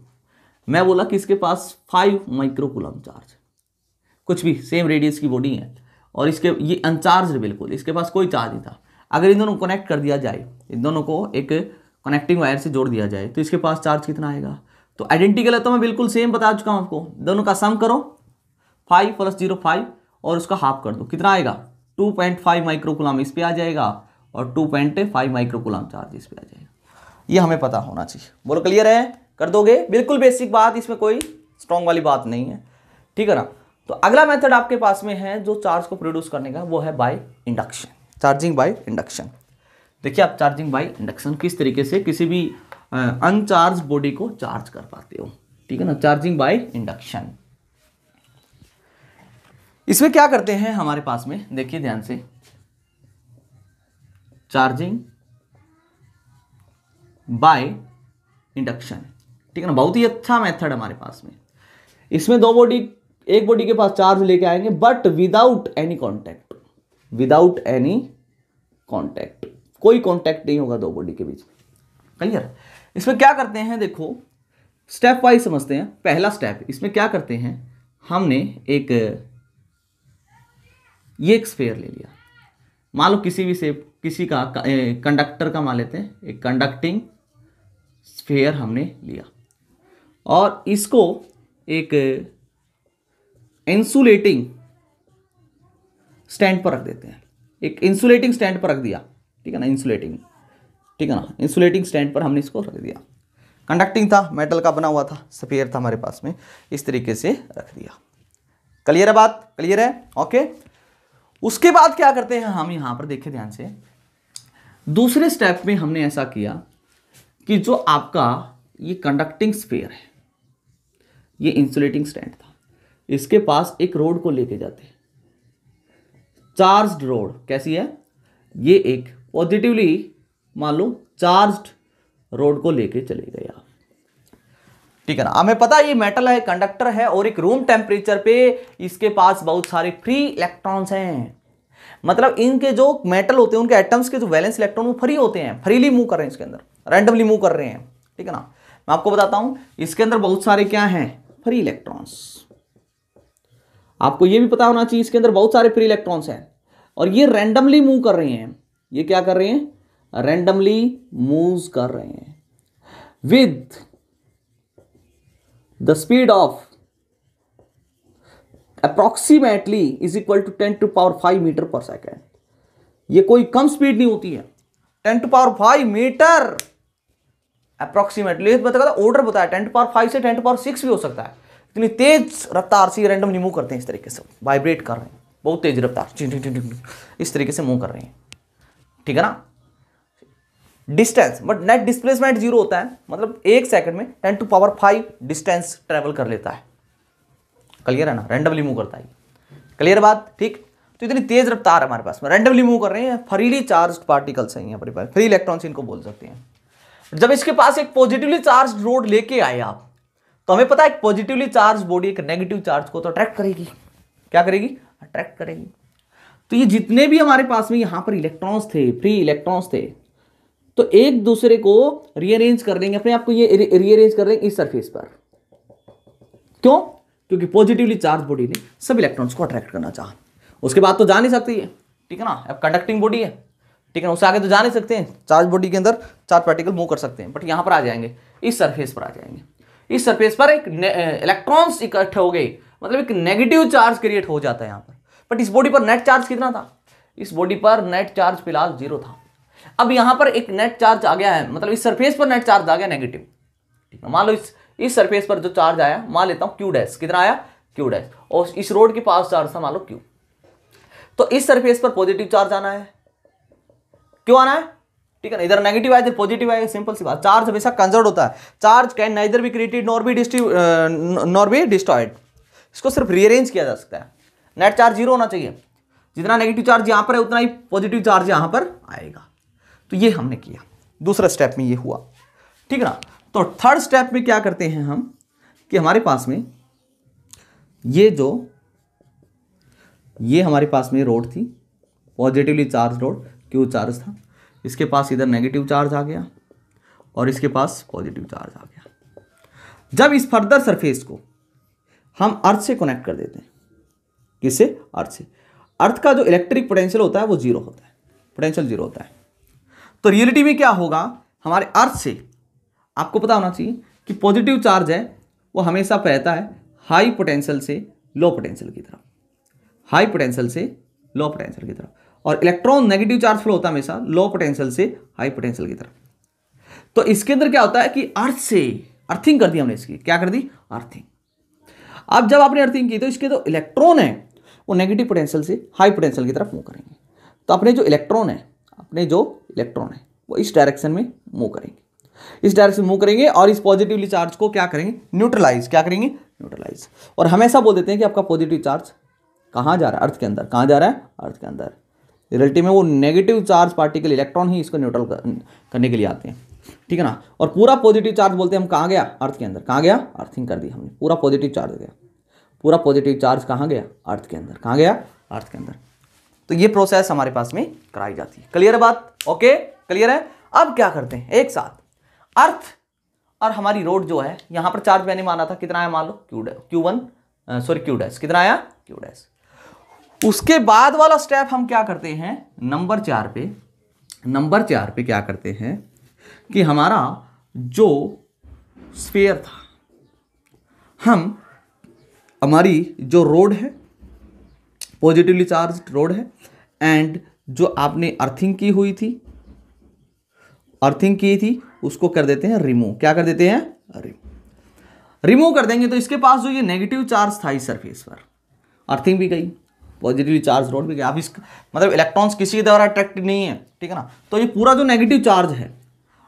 मैं बोला कि इसके पास फाइव माइक्रोकुलम चार्ज कुछ भी सेम रेडियस की बॉडी है और इसके ये अनचार्ज बिल्कुल इसके पास कोई चार्ज नहीं था अगर इन दोनों को कनेक्ट कर दिया जाए इन दोनों को एक कनेक्टिंग वायर से जोड़ दिया जाए तो इसके पास चार्ज कितना आएगा तो आइडेंटिकल है तो मैं बिल्कुल सेम बता चुका हूँ आपको दोनों का सम करो फाइव प्लस जीरो फाइव और उसका हाफ कर दो कितना आएगा टू पॉइंट फाइव माइक्रोकुलाम इस पर आ जाएगा और two point five microcoulomb charge इस पर आ जाएगा ये हमें पता होना चाहिए बोलो क्लियर है कर दोगे बिल्कुल बेसिक बात इसमें कोई स्ट्रॉन्ग वाली बात नहीं है ठीक है ना तो अगला मेथड आपके पास में है जो चार्ज को प्रोड्यूस करने का वो है by induction charging by induction देखिए आप चार्जिंग बाई इंडक्शन किस तरीके से किसी भी अनचार्ज बॉडी को चार्ज कर पाते हो ठीक है ना चार्जिंग बाई इंडक्शन इसमें क्या करते हैं हमारे पास में देखिए ध्यान से चार्जिंग बाय इंडक्शन ठीक है ना बहुत ही अच्छा मेथड हमारे पास में इसमें दो बॉडी एक बॉडी के पास चार्ज लेके आएंगे but without any contact without any contact कोई कॉन्टैक्ट नहीं होगा दो बॉडी के बीच क्लियर इसमें क्या करते हैं देखो स्टेप वाइज समझते हैं पहला स्टेप इसमें क्या करते हैं हमने एक ये एक स्पेयर ले लिया मान लो किसी भी से किसी का कंडक्टर का मान लेते हैं एक कंडक्टिंग स्फेयर हमने लिया और इसको एक इंसुलेटिंग स्टैंड पर रख देते हैं एक इंसुलेटिंग स्टैंड पर रख दिया ठीक है ना इंसुलेटिंग ठीक है ना इंसुलेटिंग स्टैंड पर हमने इसको रख दिया कंडक्टिंग था मेटल का बना हुआ था सफेयर था हमारे पास में इस तरीके से रख दिया क्लियर है बात क्लियर है ओके उसके बाद क्या करते हैं हम यहां पर देखें ध्यान से दूसरे स्टेप में हमने ऐसा किया कि जो आपका ये कंडक्टिंग स्पेयर है ये इंसुलेटिंग स्टैंड था इसके पास एक रोड को लेके जाते हैं चार्ज रोड कैसी है ये एक पॉजिटिवली मान लो चार्ज रोड को लेके चले गए ठीक है ना हमें पता ये मेटल है कंडक्टर है और एक रूम टेम्परेचर पे इसके पास बहुत सारे फ्री इलेक्ट्रॉन्स हैं मतलब इनके जो मेटल होते हैं उनके एटम्स के जो वैलेंस इलेक्ट्रॉन वो फ्री होते हैं फ्रीली मूव कर रहे हैं इसके अंदर रैंडमली मूव कर रहे हैं ठीक है ना मैं आपको बताता हूं इसके अंदर बहुत सारे क्या हैं फ्री इलेक्ट्रॉन्स आपको ये भी पता होना चाहिए इसके अंदर बहुत सारे फ्री इलेक्ट्रॉन्स हैं और ये रैंडमली मूव कर रहे हैं ये क्या कर रहे हैं रैंडमली मूव कर रहे हैं with the speed of approximately is equal to ten to power five meter per second ये कोई कम स्पीड नहीं होती है ten to power five meter approximately बताया ऑर्डर बताया टेन टू पावर फाइव से टेन टू पावर सिक्स भी हो सकता है इतनी तेज रफ्तार से रेंडमली मूव करते हैं इस तरीके से वाइब्रेट कर रहे हैं बहुत तेज रफ्तार इस तरीके से मूव कर रहे हैं ठीक है ना distance but net displacement zero होता है मतलब एक सेकंड में ten to power five distance travel कर लेता है क्लियर है ना रेंडमली मूव करता है क्लियर बात ठीक तो इतनी तेज रफ्तार हमारे पास में रैंडमली मूव कर रहे हैं फ्रीली चार्ज पार्टिकल्स हैं यहाँ पर फ्री इलेक्ट्रॉन्स इनको बोल सकते हैं जब इसके पास एक पॉजिटिवली चार्ज रोड लेके आए आप तो हमें पता है एक पॉजिटिवली चार्ज बॉडी एक नेगेटिव चार्ज को तो अट्रैक्ट करेगी क्या करेगी अट्रैक्ट करेगी तो ये जितने भी हमारे पास में यहां पर इलेक्ट्रॉन्स थे फ्री इलेक्ट्रॉन्स थे तो एक दूसरे को रीअरेंज कर लेंगे अपने आपको ये रीअरेंज कर लेंगे इस सरफेस पर क्यों क्योंकि पॉजिटिवली चार्ज बॉडी ने सब इलेक्ट्रॉन्स को अट्रैक्ट करना चाहा उसके बाद तो जा नहीं सकती है ठीक है ना अब कंडक्टिंग बॉडी है ठीक है ना उससे आगे तो जा नहीं सकते हैं चार्ज बॉडी के अंदर चार्ज पार्टिकल मूव कर सकते हैं बट यहाँ पर आ जाएंगे इस सरफेस पर आ जाएंगे इस सरफेस पर एक इलेक्ट्रॉन्स इकट्ठे हो गए मतलब एक नेगेटिव चार्ज क्रिएट हो जाता है यहाँ पर बट इस बॉडी पर नेट चार्ज कितना था इस बॉडी पर नेट चार्ज फिलहाल जीरो था अब यहां पर एक नेट चार्ज आ गया है मतलब इस सरफेस पर नेट चार्ज आ गया नेगेटिव ठीक है मान लो इस इस सरफेस पर जो चार्ज आया मान लेता हूं क्यू डैश कितना आया क्यू डैश और इस रोड के पास चार्ज था मान लो क्यू तो इस सरफेस पर पॉजिटिव चार्ज आना है क्यों आना है ठीक है ना इधर नेगेटिव आया इधर पॉजिटिव आएगा सिंपल सी बात चार्ज हमेशा कंजर्व होता है charge can neither be created nor be destroy nor भी डिस्ट्रॉयड इसको सिर्फ रीअरेंज किया जा सकता है नेट चार्ज जीरो होना चाहिए जितना नेगेटिव चार्ज यहाँ पर है उतना ही पॉजिटिव चार्ज यहाँ पर आएगा तो ये हमने किया दूसरा स्टेप में ये हुआ ठीक ना तो थर्ड स्टेप में क्या करते हैं हम कि हमारे पास में ये जो ये हमारे पास में रोड थी positively charge rod Q charge था इसके पास इधर नेगेटिव चार्ज आ गया और इसके पास पॉजिटिव चार्ज आ गया जब इस फर्दर सरफेस को हम अर्थ से कनेक्ट कर देते हैं किससे अर्थ से अर्थ का जो इलेक्ट्रिक पोटेंशियल होता है वो जीरो होता है पोटेंशियल जीरो होता है तो रियलिटी में क्या होगा हमारे अर्थ से आपको पता होना चाहिए कि पॉजिटिव चार्ज है वो हमेशा रहता है हाई पोटेंशियल से लो पोटेंशियल की तरफ हाई पोटेंशियल से लो पोटेंशियल की तरफ और इलेक्ट्रॉन नेगेटिव चार्ज फ्लो होता है हमेशा लो पोटेंशियल से हाई पोटेंशियल की तरफ तो इसके अंदर क्या होता है कि अर्थ से अर्थिंग कर दी हमने इसकी क्या कर दी अर्थिंग अब जब आपने अर्थिंग की तो इसके जो तो इलेक्ट्रॉन है वो नेगेटिव पोटेंशियल से हाई पोटेंशियल की तरफ मूव करेंगे तो अपने जो इलेक्ट्रॉन है अपने जो इलेक्ट्रॉन है वो इस डायरेक्शन में मूव करेंगे इस डायरेक्शन में मूव करेंगे और इस पॉजिटिवली चार्ज को क्या करेंगे न्यूट्रलाइज क्या करेंगे न्यूट्रलाइज और हमेशा बोल देते हैं कि आपका पॉजिटिव चार्ज कहाँ जा रहा है अर्थ के अंदर कहाँ जा रहा है अर्थ के अंदर रियलिटी में वो नेगेटिव चार्ज पार्टिकल इलेक्ट्रॉन ही इसको न्यूट्रल करने के लिए आते हैं ठीक है ना और पूरा पॉजिटिव चार्ज बोलते हैं हम कहाँ गया अर्थ के अंदर कहाँ गया अर्थिंग कर दी हमने पूरा पॉजिटिव चार्ज गया पूरा पॉजिटिव चार्ज कहाँ गया अर्थ के अंदर कहाँ गया अर्थ के अंदर तो ये प्रोसेस हमारे पास में कराई जाती है क्लियर है बात ओके क्लियर है अब क्या करते हैं एक साथ अर्थ और हमारी रोड जो है यहाँ पर चार्ज मैंने माना था कितना आया मान लो Q Q one sorry Q dash कितना आया क्यू डैस उसके बाद वाला स्टेप हम क्या करते हैं नंबर चार पे नंबर चार पे क्या करते हैं कि हमारा जो स्फेयर था हम हमारी जो रोड है पॉजिटिवली चार्ज रोड है एंड जो आपने अर्थिंग की हुई थी अर्थिंग की थी उसको कर देते हैं रिमूव क्या कर देते हैं रिमूव रिमूव कर देंगे तो इसके पास जो ये नेगेटिव चार्ज था इस सरफेस पर अर्थिंग भी गई पॉजिटिवली चार्ज रोड भी गया अब इसका मतलब इलेक्ट्रॉन्स किसी द्वारा अट्रैक्ट नहीं है ठीक है ना तो ये पूरा जो नेगेटिव चार्ज है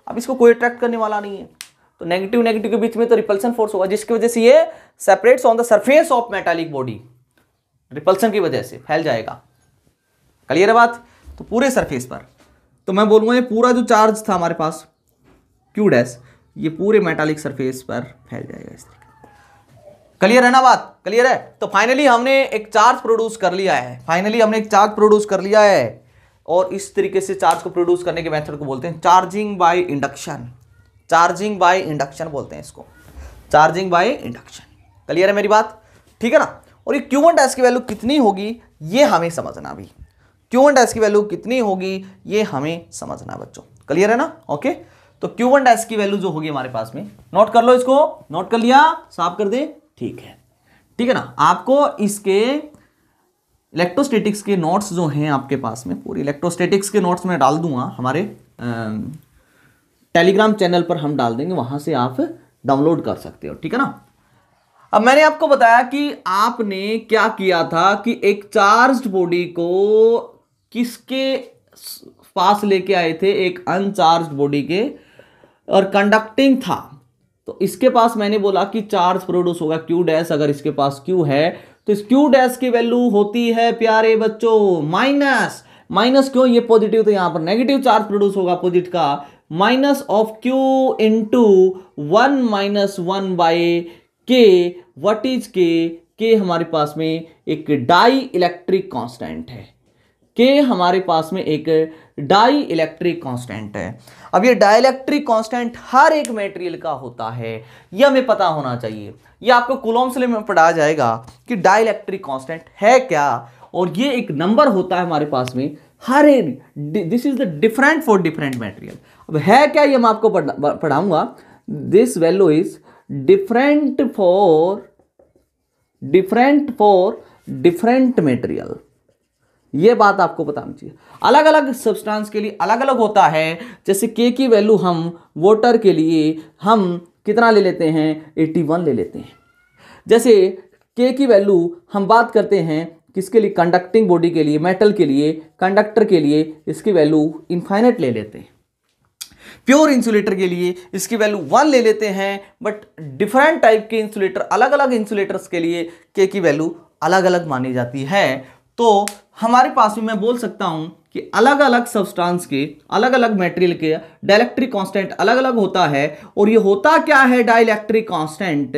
अब इसको कोई अट्रैक्ट करने वाला नहीं है तो नेगेटिव नेगेटिव के बीच में तो रिपल्सन फोर्स होगा जिसकी वजह से ये separates on the surface of metallic body repulsion की वजह से फैल जाएगा क्लियर है बात तो पूरे सरफेस पर तो मैं बोलूंगा ये पूरा जो चार्ज था हमारे पास क्यू डैश ये पूरे मेटालिक सरफेस पर फैल जाएगा इस तरीके क्लियर है ना बात क्लियर है तो फाइनली हमने एक चार्ज प्रोड्यूस कर लिया है फाइनली हमने एक चार्ज प्रोड्यूस कर लिया है और इस तरीके से चार्ज को प्रोड्यूस करने के मेथड को बोलते हैं charging by induction charging by induction बोलते हैं इसको चार्जिंग बाय इंडक्शन क्लियर है मेरी बात ठीक है ना और ये क्यू वन डैश की वैल्यू कितनी होगी ये हमें समझना अभी क्यू वन डैश की वैल्यू कितनी होगी ये हमें समझना बच्चों क्लियर है ना ओके तो क्यू वन डैश की वैल्यू जो होगी हमारे पास में नोट कर लो इसको नोट कर लिया साफ कर दे ठीक है ठीक है ना आपको इसके इलेक्ट्रोस्टेटिक्स के नोट्स जो हैं आपके पास में पूरी इलेक्ट्रोस्टेटिक्स के नोट्स में डाल दूंगा हमारे आ, टेलीग्राम चैनल पर हम डाल देंगे वहां से आप डाउनलोड कर सकते हो ठीक है ना अब मैंने आपको बताया कि आपने क्या किया था कि एक चार्ज बॉडी को किसके पास लेके आए थे एक अनचार्ज बॉडी के और कंडक्टिंग था तो इसके पास मैंने बोला कि चार्ज प्रोड्यूस होगा क्यू डैश अगर इसके पास क्यू है तो इस क्यू डैश की वैल्यू होती है प्यारे बच्चों माइनस माइनस क्यों ये पॉजिटिव तो यहाँ पर नेगेटिव चार्ज प्रोड्यूस होगा अपोजिट का minus of Q into one minus one by K what is K K हमारे पास में एक डाई इलेक्ट्रिक कॉन्स्टेंट है के हमारे पास में एक डाई इलेक्ट्रिक कॉन्स्टेंट है अब ये डाई इलेक्ट्रिक कॉन्स्टेंट हर एक मेटेरियल का होता है ये हमें पता होना चाहिए ये आपको कुलोम से में पढ़ाया जाएगा कि डाई इलेक्ट्रिक कॉन्स्टेंट है क्या और ये एक नंबर होता है हमारे पास में हर एक this is the different for different material अब है क्या ये मैं आपको पढ़ाऊंगा this value is different for different for different material ये बात आपको बतानी चाहिए अलग अलग सब्सटेंस के लिए अलग अलग होता है जैसे के की वैल्यू हम वोटर के लिए हम कितना ले लेते हैं वन ले लेते हैं जैसे के की वैल्यू हम बात करते हैं किसके लिए कंडक्टिंग बॉडी के लिए मेटल के लिए कंडक्टर के लिए इसकी वैल्यू इनफाइनेट ले लेते हैं प्योर इंसुलेटर के लिए इसकी वैल्यू वन ले लेते हैं बट डिफरेंट टाइप के इंसुलेटर अलग अलग इंसुलेटर्स के लिए के की वैल्यू अलग अलग मानी जाती है तो हमारे पास भी मैं बोल सकता हूँ कि अलग अलग सब्सटेंस के अलग अलग मटेरियल के डायलैक्ट्रिक कांस्टेंट अलग अलग होता है और ये होता क्या है डायलैक्ट्रिक कांस्टेंट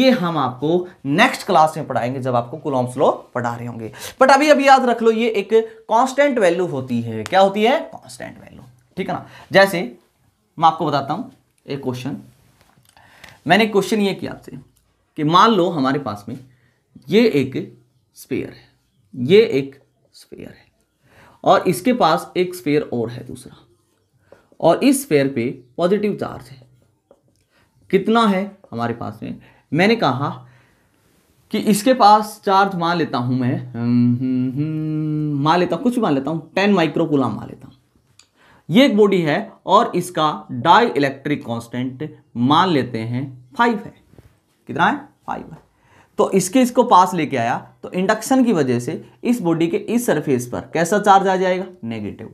ये हम आपको नेक्स्ट क्लास में पढ़ाएंगे जब आपको कुलॉम्स लॉ पढ़ा रहे होंगे बट अभी अभी याद रख लो ये एक कांस्टेंट वैल्यू होती है क्या होती है कांस्टेंट वैल्यू ठीक है ना जैसे मैं आपको बताता हूँ एक क्वेश्चन मैंने क्वेश्चन ये किया आपसे कि मान लो हमारे पास में ये एक स्पेयर है ये एक स्पेयर है और इसके पास एक स्पेयर और है दूसरा और इस स्पेयर पे पॉजिटिव चार्ज है कितना है हमारे पास में मैंने कहा कि इसके पास चार्ज मान लेता हूँ मैं हम्म, हम्म, हम्म, मान लेता हूँ कुछ मान लेता हूँ टेन माइक्रोकुलाम मान लेता हूँ ये एक बॉडी है और इसका डाई इलेक्ट्रिक कॉन्स्टेंट मान लेते हैं फाइव है कितना है फाइव है तो इसके इसको पास लेके आया तो इंडक्शन की वजह से इस बॉडी के इस सरफेस पर कैसा चार्ज आ जाएगा नेगेटिव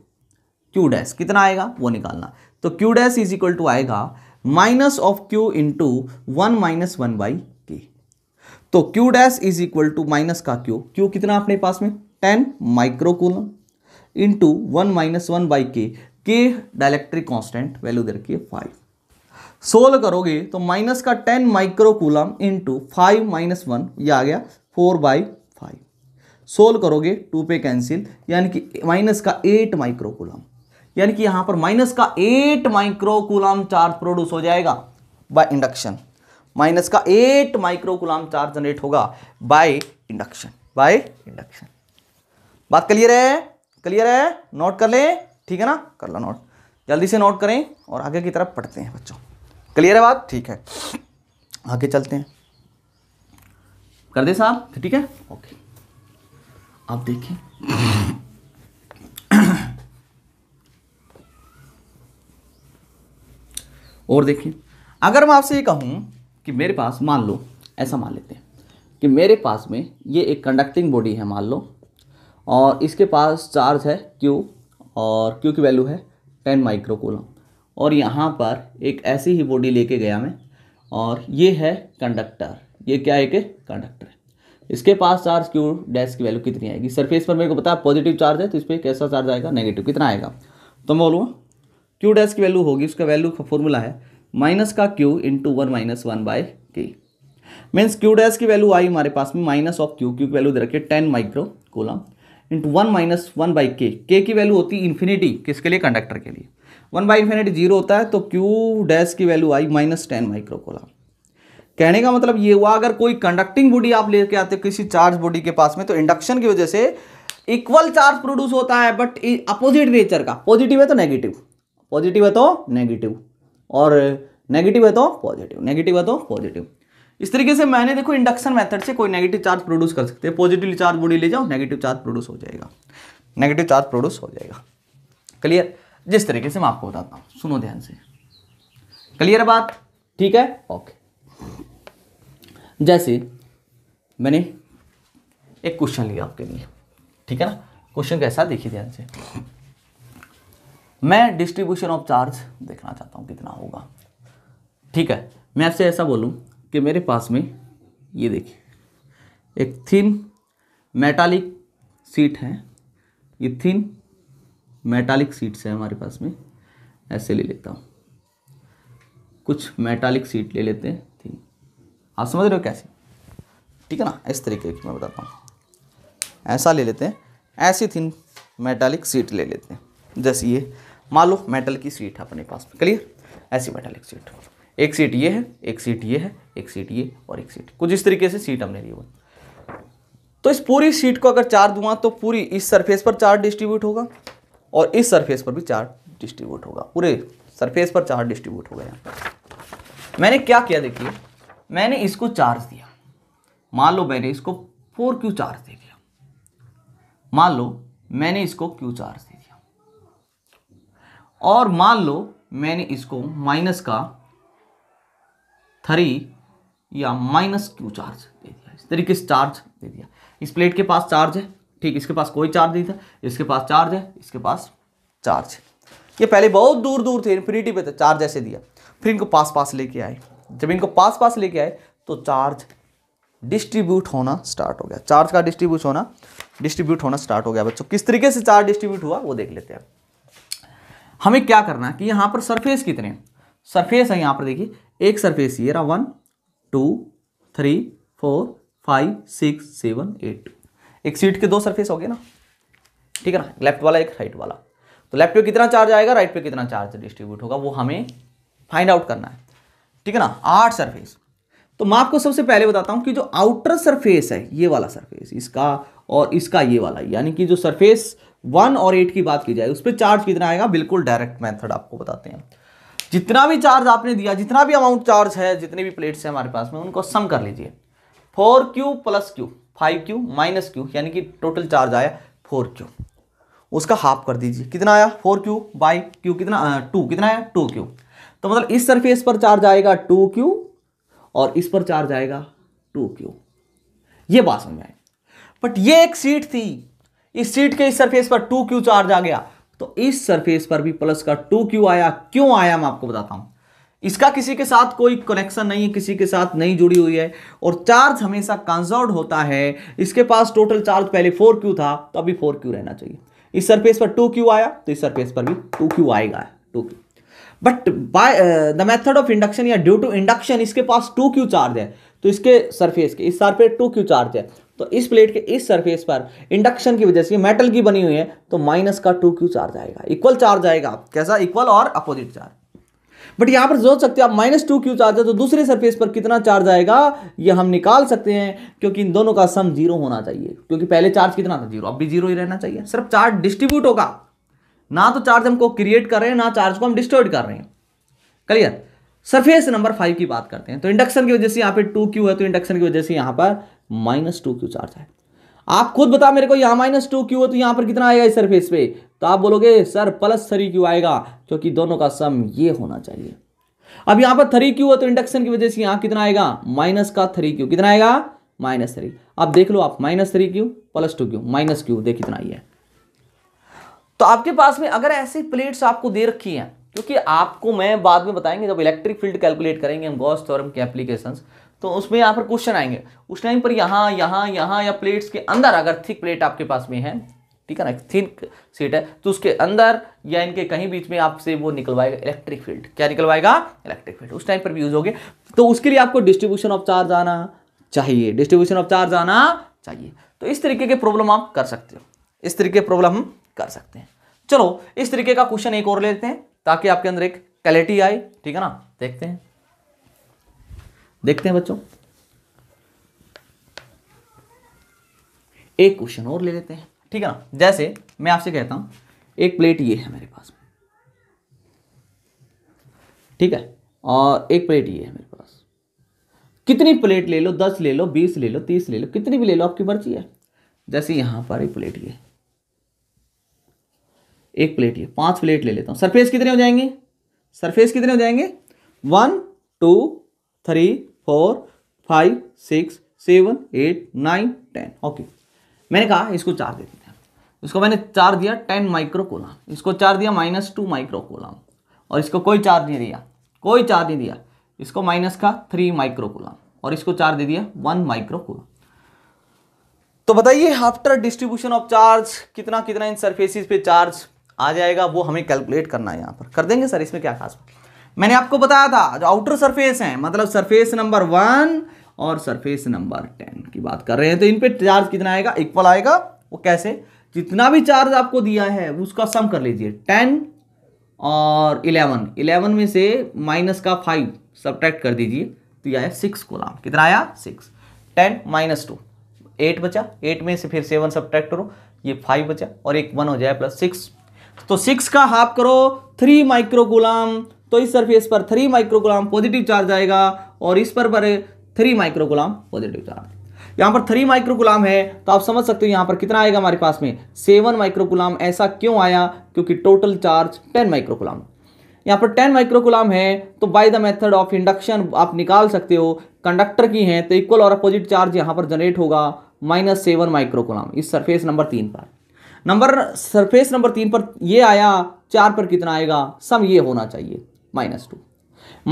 क्यू डैश कितना आएगा वो निकालना तो Q dash is equal to आएगा minus of Q into one minus one by K तो Q dash is equal to minus का क्यू क्यू कितना अपने पास में ten microcoulomb into one minus one by K K dielectric constant value दे रखी है five solve करोगे तो माइनस का ten microcoulomb into five minus one ये आ गया फोर बाई फाइव सोल्व करोगे टू पे कैंसिल यानी कि माइनस का एट माइक्रोकूलम यानी कि यहां पर माइनस का एट माइक्रोकूलम चार्ज प्रोड्यूस हो जाएगा बाय इंडक्शन माइनस का एट माइक्रोकूलम चार्ज जनरेट होगा बाय इंडक्शन बाय इंडक्शन बात क्लियर है क्लियर है नोट कर लें ठीक है ना कर लो नोट जल्दी से नोट करें और आगे की तरफ पढ़ते हैं बच्चों क्लियर है बात ठीक है आगे चलते हैं कर दे साहब ठीक है ओके आप देखें और देखिए अगर मैं आपसे ये कहूँ कि मेरे पास मान लो ऐसा मान लेते हैं कि मेरे पास में ये एक कंडक्टिंग बॉडी है मान लो और इसके पास चार्ज है क्यू और क्यू की वैल्यू है टेन माइक्रो कोलम और यहाँ पर एक ऐसी ही बॉडी लेके गया मैं और ये है कंडक्टर ये क्या है कि कंडक्टर इसके पास चार्ज क्यू डैश की वैल्यू कितनी आएगी सरफेस पर मेरे को पता है पॉजिटिव चार्ज है तो इस पर कैसा चार्ज आएगा नेगेटिव कितना आएगा तो मैं बोलूँगा क्यू डैश की वैल्यू होगी उसका वैल्यू का फॉर्मूला है माइनस का Q into one minus one by K means Q dash की वैल्यू आई हमारे पास में माइनस ऑफ क्यू क्यू की वैल्यू दे रखिए ten micro coulomb into one minus one by K K की वैल्यू होती है इन्फिनिटी किसके लिए कंडक्टर के लिए वन बाई इन्फिनिटी जीरो होता है तो क्यू डैश की वैल्यू आई माइनस टेन माइक्रोकोला कहने का मतलब ये हुआ अगर कोई कंडक्टिंग बॉडी आप लेके आते किसी चार्ज बॉडी के पास में तो इंडक्शन की वजह से इक्वल चार्ज प्रोड्यूस होता है बट अपोजिट नेचर का पॉजिटिव है तो नेगेटिव पॉजिटिव है तो नेगेटिव और नेगेटिव है तो पॉजिटिव नेगेटिव है तो पॉजिटिव इस तरीके से मैंने देखो इंडक्शन मेथड से कोई नेगेटिव चार्ज प्रोड्यूस कर सकते हैं पॉजिटिवली चार्ज बॉडी ले जाओ नेगेटिव चार्ज प्रोड्यूस हो जाएगा नेगेटिव चार्ज प्रोड्यूस हो जाएगा क्लियर जिस तरीके से मैं आपको बताता हूँ सुनो ध्यान से क्लियर बात ठीक है ओके जैसे मैंने एक क्वेश्चन लिया आपके लिए ठीक है ना क्वेश्चन कैसा देखिए ध्यान से मैं डिस्ट्रीब्यूशन ऑफ चार्ज देखना चाहता हूँ कितना होगा ठीक है मैं आपसे ऐसा बोलूँ कि मेरे पास में ये देखिए एक थिन मेटालिक सीट है ये थिन मेटालिक सीट्स है हमारे पास में ऐसे ले लेता हूँ कुछ मेटालिक सीट ले लेते हैं थिन आप समझ रहे हो कैसे ठीक है ना इस तरीके की मैं बताता हूँ ऐसा ले लेते हैं ऐसी थिन मेटालिक सीट ले लेते हैं जैसे ये मान लो मेटल की सीट है अपने पास में क्लियर ऐसी मेटालिक सीट एक सीट ये है एक सीट ये है एक सीट ये और एक सीट कुछ इस तरीके से सीट हमने लिए तो इस पूरी सीट को अगर चार दूंगा तो पूरी इस सरफेस पर चार डिस्ट्रीब्यूट होगा और इस सरफेस पर भी चार डिस्ट्रीब्यूट होगा पूरे सरफेस पर चार डिस्ट्रीब्यूट हो गए मैंने क्या किया देखिए मैंने इसको चार्ज दिया मान लो मैंने इसको फोर क्यू चार्ज दे दिया मान लो मैंने इसको क्यू चार्ज दे दिया और मान लो मैंने इसको माइनस का थ्री या माइनस क्यू चार्ज दे दिया इस तरीके से चार्ज दे दिया इस प्लेट के पास चार्ज है ठीक इसके पास कोई चार्ज नहीं था इसके पास चार्ज है इसके पास चार्ज है ये पहले बहुत दूर दूर थे इन्फिनिटी पे थे चार्ज ऐसे दिया फिर इनको पास पास लेके आए जब इनको पास पास लेके आए तो चार्ज डिस्ट्रीब्यूट होना स्टार्ट हो गया चार्ज का डिस्ट्रीब्यूट होना डिस्ट्रीब्यूट होना स्टार्ट हो गया बच्चों किस तरीके से चार्ज डिस्ट्रीब्यूट हुआ वो देख लेते हैं हमें क्या करना है कि यहाँ पर सरफेस कितने सरफेस है यहाँ पर देखिए एक सरफेस ये रहा one two three four five six seven eight एक सीट के दो सरफेस हो गए ना ठीक है ना लेफ्ट वाला एक राइट वाला तो लेफ्ट पे कितना चार्ज आएगा राइट पे कितना चार्ज डिस्ट्रीब्यूट होगा वो हमें फाइंड आउट करना है ठीक है ना आठ सरफेस तो मैं आपको सबसे पहले बताता हूँ कि जो आउटर सरफेस है ये वाला सरफेस इसका और इसका ये वाला यानी कि जो सरफेस वन और एट की बात की जाए उस पर चार्ज कितना आएगा बिल्कुल डायरेक्ट मेथड आपको बताते हैं जितना भी चार्ज आपने दिया जितना भी अमाउंट चार्ज है जितने भी प्लेट्स है हमारे पास में उनको सम कर लीजिए four Q plus Q five Q minus Q यानी कि टोटल चार्ज आया फोर क्यू उसका हाफ कर दीजिए कितना आया फोर क्यू बाई क्यू कितना टू कितना आया टू क्यू तो मतलब इस सरफेस पर चार्ज आएगा टू क्यू और इस पर चार्ज आएगा टू क्यू ये बात समझ में बट ये एक सीट थी इस सीट के इस सरफेस पर टू क्यू चार्ज आ गया तो इस सरफेस पर भी प्लस का टू क्यू आया क्यों आया मैं आपको बताता हूं इसका किसी के साथ कोई कनेक्शन नहीं है किसी के साथ नहीं जुड़ी हुई है और चार्ज हमेशा कंजर्व होता है इसके पास टोटल चार्ज पहले फोर क्यू था तो अभी फोर क्यू रहना चाहिए इस सरफेस पर टू क्यू आया तो इस सरफेस पर भी टू क्यू आएगा two Q but by the method of induction या ड्यू टू इंडक्शन इसके पास टू क्यू चार्ज है तो इसके सरफेस के इस सरफेस टू क्यू चार्ज है तो इस प्लेट के इस सरफेस पर इंडक्शन की वजह से मेटल की बनी हुई है तो माइनस का टू क्यू चार्ज आएगा इक्वल चार्ज आएगा कैसा इक्वल और अपोजिट चार्ज बट यहां पर सोच सकते हैं आप माइनस टू क्यू चार्ज है तो दूसरे सरफेस पर कितना चार्ज आएगा ये हम निकाल सकते हैं क्योंकि इन दोनों का सम जीरो होना चाहिए क्योंकि पहले चार्ज कितना था जीरो अब भी जीरो ही रहना चाहिए सिर्फ चार्ज डिस्ट्रीब्यूट होगा ना तो चार्ज हमको क्रिएट कर रहे हैं ना चार्ज को हम डिस्ट्रॉइड कर रहे हैं क्लियर सरफेस नंबर फाइव की बात करते हैं तो इंडक्शन की वजह से यहाँ पे टू क्यू है तो इंडक्शन की वजह से यहाँ पर माइनस टू क्यू चार्ज है आप खुद बता मेरे को यहाँ माइनस टू क्यू हो तो यहाँ पर कितना आएगा इस सरफेस पे तो आप बोलोगे सर प्लस थ्री क्यू आएगा क्योंकि दोनों का सम ये होना चाहिए अब यहाँ पर थ्री क्यू हो तो इंडक्शन की वजह से यहाँ कितना आएगा माइनस का थ्री क्यू कितना आएगा माइनस थ्री अब देख लो आप minus three Q plus two Q minus Q देख कितना ही है तो आपके पास में अगर ऐसी प्लेट्स आपको दे रखी हैं क्योंकि आपको मैं बाद में बताएंगे जब इलेक्ट्रिक फील्ड कैलकुलेट करेंगे हम गॉस थ्योरम के एप्लीकेशंस तो उसमें यहाँ पर क्वेश्चन आएंगे उस टाइम पर यहाँ यहाँ यहाँ या प्लेट्स के अंदर अगर थिक प्लेट आपके पास में है ठीक है ना थिक सीट है तो उसके अंदर या इनके कहीं बीच में आपसे वो निकलवाएगा इलेक्ट्रिक फील्ड क्या निकलवाएगा इलेक्ट्रिक फील्ड उस टाइम पर भी यूज होगी तो उसके लिए आपको डिस्ट्रीब्यूशन ऑफ चार्ज आना चाहिए डिस्ट्रीब्यूशन ऑफ चार्ज आना चाहिए तो इस तरीके के प्रॉब्लम आप कर सकते हो इस तरीके प्रॉब्लम हम कर सकते हैं चलो इस तरीके का क्वेश्चन एक और लेते हैं ताकि आपके अंदर एक क्लैरिटी आए ठीक है ना देखते हैं देखते हैं बच्चों एक क्वेश्चन और ले लेते हैं ठीक है ना जैसे मैं आपसे कहता हूं एक प्लेट ये है मेरे पास ठीक है और एक प्लेट ये है मेरे पास कितनी प्लेट ले लो दस ले लो बीस ले लो तीस ले लो कितनी भी ले लो आपकी मर्जी है जैसे यहां पर एक प्लेट ये एक प्लेट ये पांच प्लेट ले लेता हूं सरफेस कितने हो जाएंगे सरफेस कितने हो जाएंगे one two three four five six seven eight nine ten okay मैंने कहा इसको चार दे दिया इसको मैंने चार दिया टेन माइक्रो कोलाम इसको चार दिया माइनस टू माइक्रो कोलाम और इसको कोई चार्ज नहीं दिया कोई चार्ज नहीं दिया इसको माइनस का थ्री माइक्रो कोलाम और इसको चार दे दिया वन माइक्रो कोलाम तो बताइए आफ्टर डिस्ट्रीब्यूशन ऑफ चार्ज कितना कितना इन सरफेसिस पे चार्ज आ जाएगा वो हमें कैलकुलेट करना है यहाँ पर कर देंगे सर इसमें क्या खास बात मैंने आपको बताया था जो आउटर सरफेस है मतलब सरफेस नंबर वन और सरफेस नंबर टेन की बात कर रहे हैं तो इन पे चार्ज कितना आएगा इक्वल आएगा वो कैसे जितना भी चार्ज आपको दिया है उसका सम कर लीजिए टेन और इलेवन इलेवन में से माइनस का फाइव सब्ट्रैक्ट कर दीजिए तो यह आया सिक्स कोलाम कितना आया six ten minus two eight बचा एट में से फिर सेवन सब्ट्रैक्ट करो ये फाइव बचा और एक वन हो जाए प्लस सिक्स तो सिक्स का हाफ करो थ्री माइक्रो गुलाम तो इस सरफेस पर थ्री माइक्रोग्राम पॉजिटिव चार्ज आएगा और इस पर पर थ्री माइक्रोग्राम पॉजिटिव चार्ज यहाँ पर थ्री माइक्रोग्राम है तो आप समझ सकते हो यहाँ पर कितना आएगा हमारे पास में सेवन माइक्रोग्राम ऐसा क्यों आया क्योंकि टोटल चार्ज टेन माइक्रोग्राम यहाँ पर टेन माइक्रोग्राम है तो by the method of induction आप निकाल सकते हो कंडक्टर की हैं तो इक्वल और अपोजिट चार्ज यहाँ पर जनरेट होगा माइनस सेवन माइक्रोग्राम इस सरफेस नंबर तीन पर नंबर सरफेस नंबर तीन पर यह आया चार पर कितना आएगा सम ये होना चाहिए माइनस टू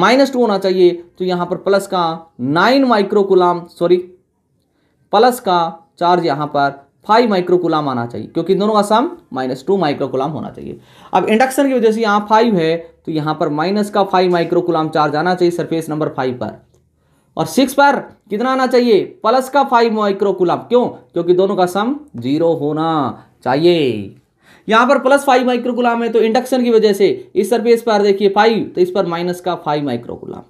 माइनस टू होना चाहिए तो यहां पर प्लस का नाइन माइक्रोकुलाम सॉरी प्लस का चार्ज यहां पर फाइव माइक्रोकुलाम आना चाहिए क्योंकि दोनों का सम माइनस टू माइक्रोकुलाम होना चाहिए अब इंडक्शन की वजह से यहां फाइव है तो यहां पर माइनस का फाइव माइक्रोकुलाम चार्ज आना चाहिए सरफेस नंबर फाइव पर और सिक्स पर कितना आना चाहिए प्लस का फाइव माइक्रोकुलाम क्यों क्योंकि दोनों का सम जीरो होना चाहिए यहाँ पर प्लस फाइव माइक्रोकुलाम है तो इंडक्शन की वजह से इस सरफेस पर देखिए फाइव तो इस पर माइनस का फाइव माइक्रोकुलाम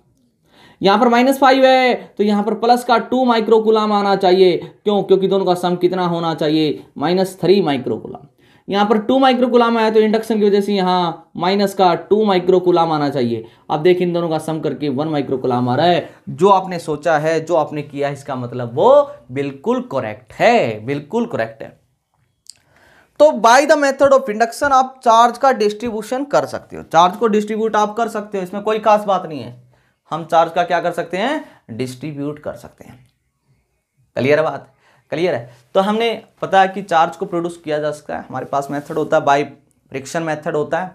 यहां पर माइनस फाइव है तो यहां पर प्लस का टू माइक्रोकुलाम आना चाहिए क्यों क्योंकि दोनों का सम कितना होना चाहिए माइनस थ्री माइक्रोकुलाम यहां पर टू माइक्रोकुलाम आया तो इंडक्शन की वजह से यहां माइनस का टू माइक्रोकुलाम आना चाहिए अब देखिए इन दोनों का सम करके वन माइक्रोकुलाम आ रहा है जो आपने सोचा है जो आपने किया है इसका मतलब वो बिल्कुल करेक्ट है बिल्कुल करेक्ट है तो by the method of induction आप चार्ज का डिस्ट्रीब्यूशन कर सकते हो चार्ज को डिस्ट्रीब्यूट आप कर सकते हो इसमें कोई खास बात नहीं है हम चार्ज का क्या कर सकते हैं डिस्ट्रीब्यूट कर सकते हैं क्लियर है बात क्लियर है तो हमने पता है कि चार्ज को प्रोड्यूस किया जा सकता है हमारे पास मेथड होता है बाई फ्रिक्शन मेथड होता है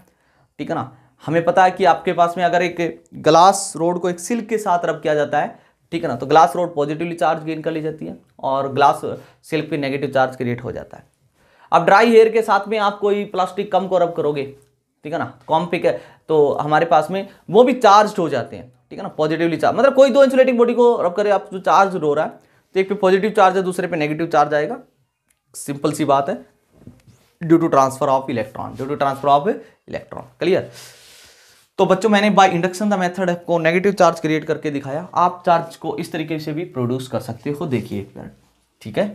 ठीक है ना हमें पता है कि आपके पास में अगर एक ग्लास रोड को एक सिल्क के साथ रब किया जाता है ठीक है ना तो glass rod positively charge gain कर ली जाती है और ग्लास सिल्क पर नेगेटिव चार्ज क्रिएट हो जाता है अब ड्राई हेयर के साथ में आप कोई प्लास्टिक कम को रब करोगे ठीक है ना कॉम्पिक है तो हमारे पास में वो भी चार्ज हो जाते हैं ठीक है ना पॉजिटिवली चार्ज मतलब कोई दो इंसुलेटिंग बॉडी को रब करे आप जो चार्ज हो रहा है तो एक पे पॉजिटिव चार्ज है दूसरे पे नेगेटिव चार्ज आएगा सिंपल सी बात है due to transfer of electron due to transfer of electron clear तो बच्चों मैंने बाय इंडक्शन द मेथड को नेगेटिव चार्ज क्रिएट करके दिखाया आप चार्ज को इस तरीके से भी प्रोड्यूस कर सकते हो देखिए एक मिनट ठीक है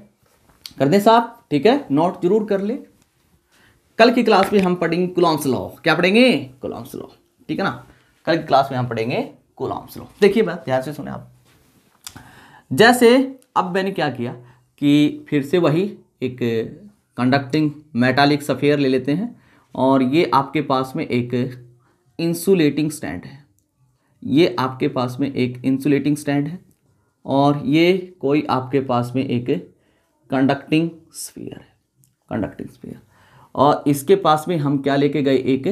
कर दें साहब ठीक है नोट जरूर कर ले कल की क्लास में हम पढ़ेंगे कुलॉम्स लॉ क्या पढ़ेंगे कुलॉम्स लॉ ठीक है ना कल की क्लास में हम पढ़ेंगे कुलॉम्स लॉ देखिए बात ध्यान से सुने आप जैसे अब मैंने क्या किया कि फिर से वही एक कंडक्टिंग मेटालिक सफ़ेयर ले लेते हैं और ये आपके पास में एक इंसुलेटिंग स्टैंड है ये आपके पास में एक इंसुलेटिंग स्टैंड है और ये कोई आपके पास में एक कंडक्टिंग स्फीयर है कंडक्टिंग स्फीयर और इसके पास में हम क्या लेके गए एक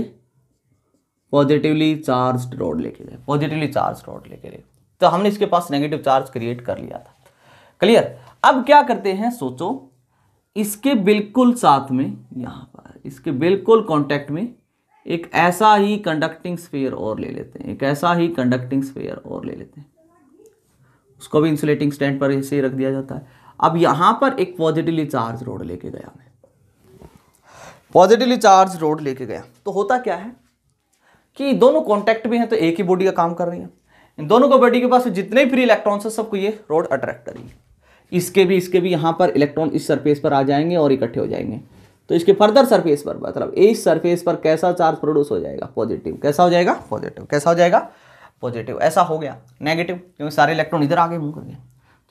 पॉजिटिवली चार्ज रोड लेके गए पॉजिटिवली चार्ज रोड लेके गए तो हमने इसके पास नेगेटिव चार्ज क्रिएट कर लिया था क्लियर अब क्या करते हैं सोचो इसके बिल्कुल साथ में यहाँ पर इसके बिल्कुल कॉन्टैक्ट में एक ऐसा ही कंडक्टिंग स्फीयर और ले लेते हैं एक ऐसा ही कंडक्टिंग स्फीयर और ले लेते हैं उसको भी इंसुलेटिंग स्टैंड पर ऐसे ही रख दिया जाता है अब यहां पर एक पॉजिटिवली चार्ज रोड लेके गया मैं पॉजिटिवली चार्ज रोड लेके गया तो होता क्या है कि दोनों कॉन्टेक्ट में हैं तो एक ही बॉडी का काम कर रही है इन दोनों को बॉडी के पास जितने फ्री इलेक्ट्रॉन्स है सबको ये रोड अट्रैक्ट करेगी इसके भी इसके भी यहां पर इलेक्ट्रॉन इस सरफेस पर आ जाएंगे और इकट्ठे हो जाएंगे तो इसके फर्दर सरफेस पर मतलब इस सरफेस पर कैसा चार्ज प्रोड्यूस हो जाएगा पॉजिटिव कैसा हो जाएगा पॉजिटिव कैसा हो जाएगा पॉजिटिव ऐसा हो गया नेगेटिव क्योंकि सारे इलेक्ट्रॉन इधर आगे मुंह कर गए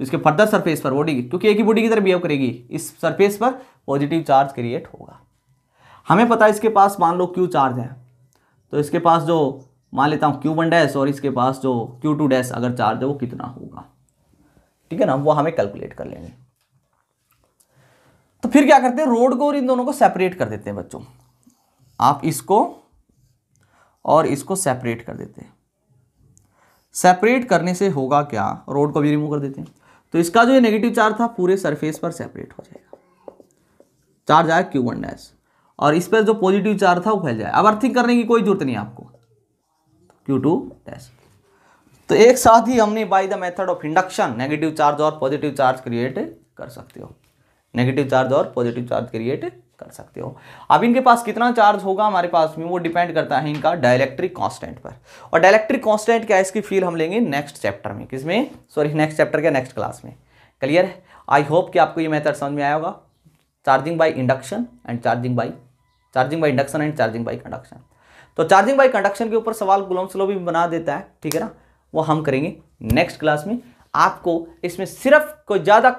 तो इसके फर्दर सरफेस पर बॉडी क्योंकि एक ही बॉडी की तरह बिहेव करेगी इस सरफेस पर पॉजिटिव चार्ज क्रिएट होगा हमें पता है इसके पास मान लो क्यू चार्ज है तो इसके पास जो मान लेता हूँ क्यू वन डैश और इसके पास जो क्यू टू डैश अगर चार्ज है वो कितना होगा ठीक है ना वो हमें कैलकुलेट कर लेंगे तो फिर क्या करते हैं रोड को और इन दोनों को सेपरेट कर देते हैं बच्चों आप इसको और इसको सेपरेट कर देते हैं सेपरेट करने से होगा क्या रोड को भी रिमूव कर देते हैं तो इसका जो ये नेगेटिव चार्ज था पूरे सरफेस पर सेपरेट हो जाएगा चार्ज आया क्यू वन डैश और इस पर जो पॉजिटिव चार्ज था वो फैल जाए अब अर्थिंग करने की कोई जरूरत नहीं आपको क्यू टू डैश तो एक साथ ही हमने by the method of induction negative charge और पॉजिटिव चार्ज क्रिएट कर सकते हो नेगेटिव चार्ज और पॉजिटिव चार्ज क्रिएट कर सकते हो अब इनके पास कितना चार्ज होगा हमारे पास में वो डिपेंड करता है इनका डायलैक्ट्रिक कांस्टेंट पर और डायलैक्ट्रिक कांस्टेंट क्या है इसकी फील हम लेंगे नेक्स्ट चैप्टर में किसमें सॉरी नेक्स्ट चैप्टर क्या नेक्स्ट क्लास में क्लियर है आई होप कि आपको ये मेथड समझ में आया होगा charging by induction and charging by charging by induction and charging by conduction तो चार्जिंग बाई कंडक्शन के ऊपर सवाल गुलाम स्लो भी बना देता है ठीक है ना वो हम करेंगे नेक्स्ट क्लास में आपको इसमें सिर्फ कोई ज़्यादा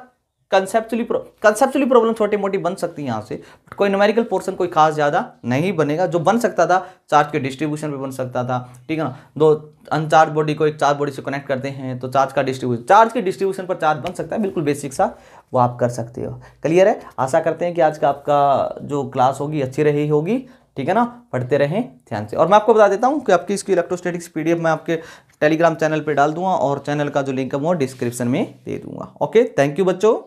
कंसेप्चुअली कंसेप्चुअली प्रॉब्लम छोटी मोटी बन सकती है यहाँ से बट कोई न्यूमेरिकल पोर्सन कोई खास ज़्यादा नहीं बनेगा जो बन सकता था चार्ज के डिस्ट्रीब्यूशन पे बन सकता था ठीक है ना दो अनचार्ज बॉडी को एक चार्ज बॉडी से कनेक्ट करते हैं तो चार्ज का डिस्ट्रीब्यूशन चार्ज के डिस्ट्रीब्यूशन पर चार्ज बन सकता है बिल्कुल बेसिक सा वो आप कर सकते हो क्लियर है आशा करते हैं कि आज का आपका जो क्लास होगी अच्छी रही होगी ठीक है ना पढ़ते रहें ध्यान से और मैं आपको बता देता हूँ कि आपकी इसकी डी एफ मैं आपके टेलीग्राम चैनल पर डाल दूंगा और चैनल का जो लिंक है वो डिस्क्रिप्शन में दे दूंगा ओके थैंक यू बच्चों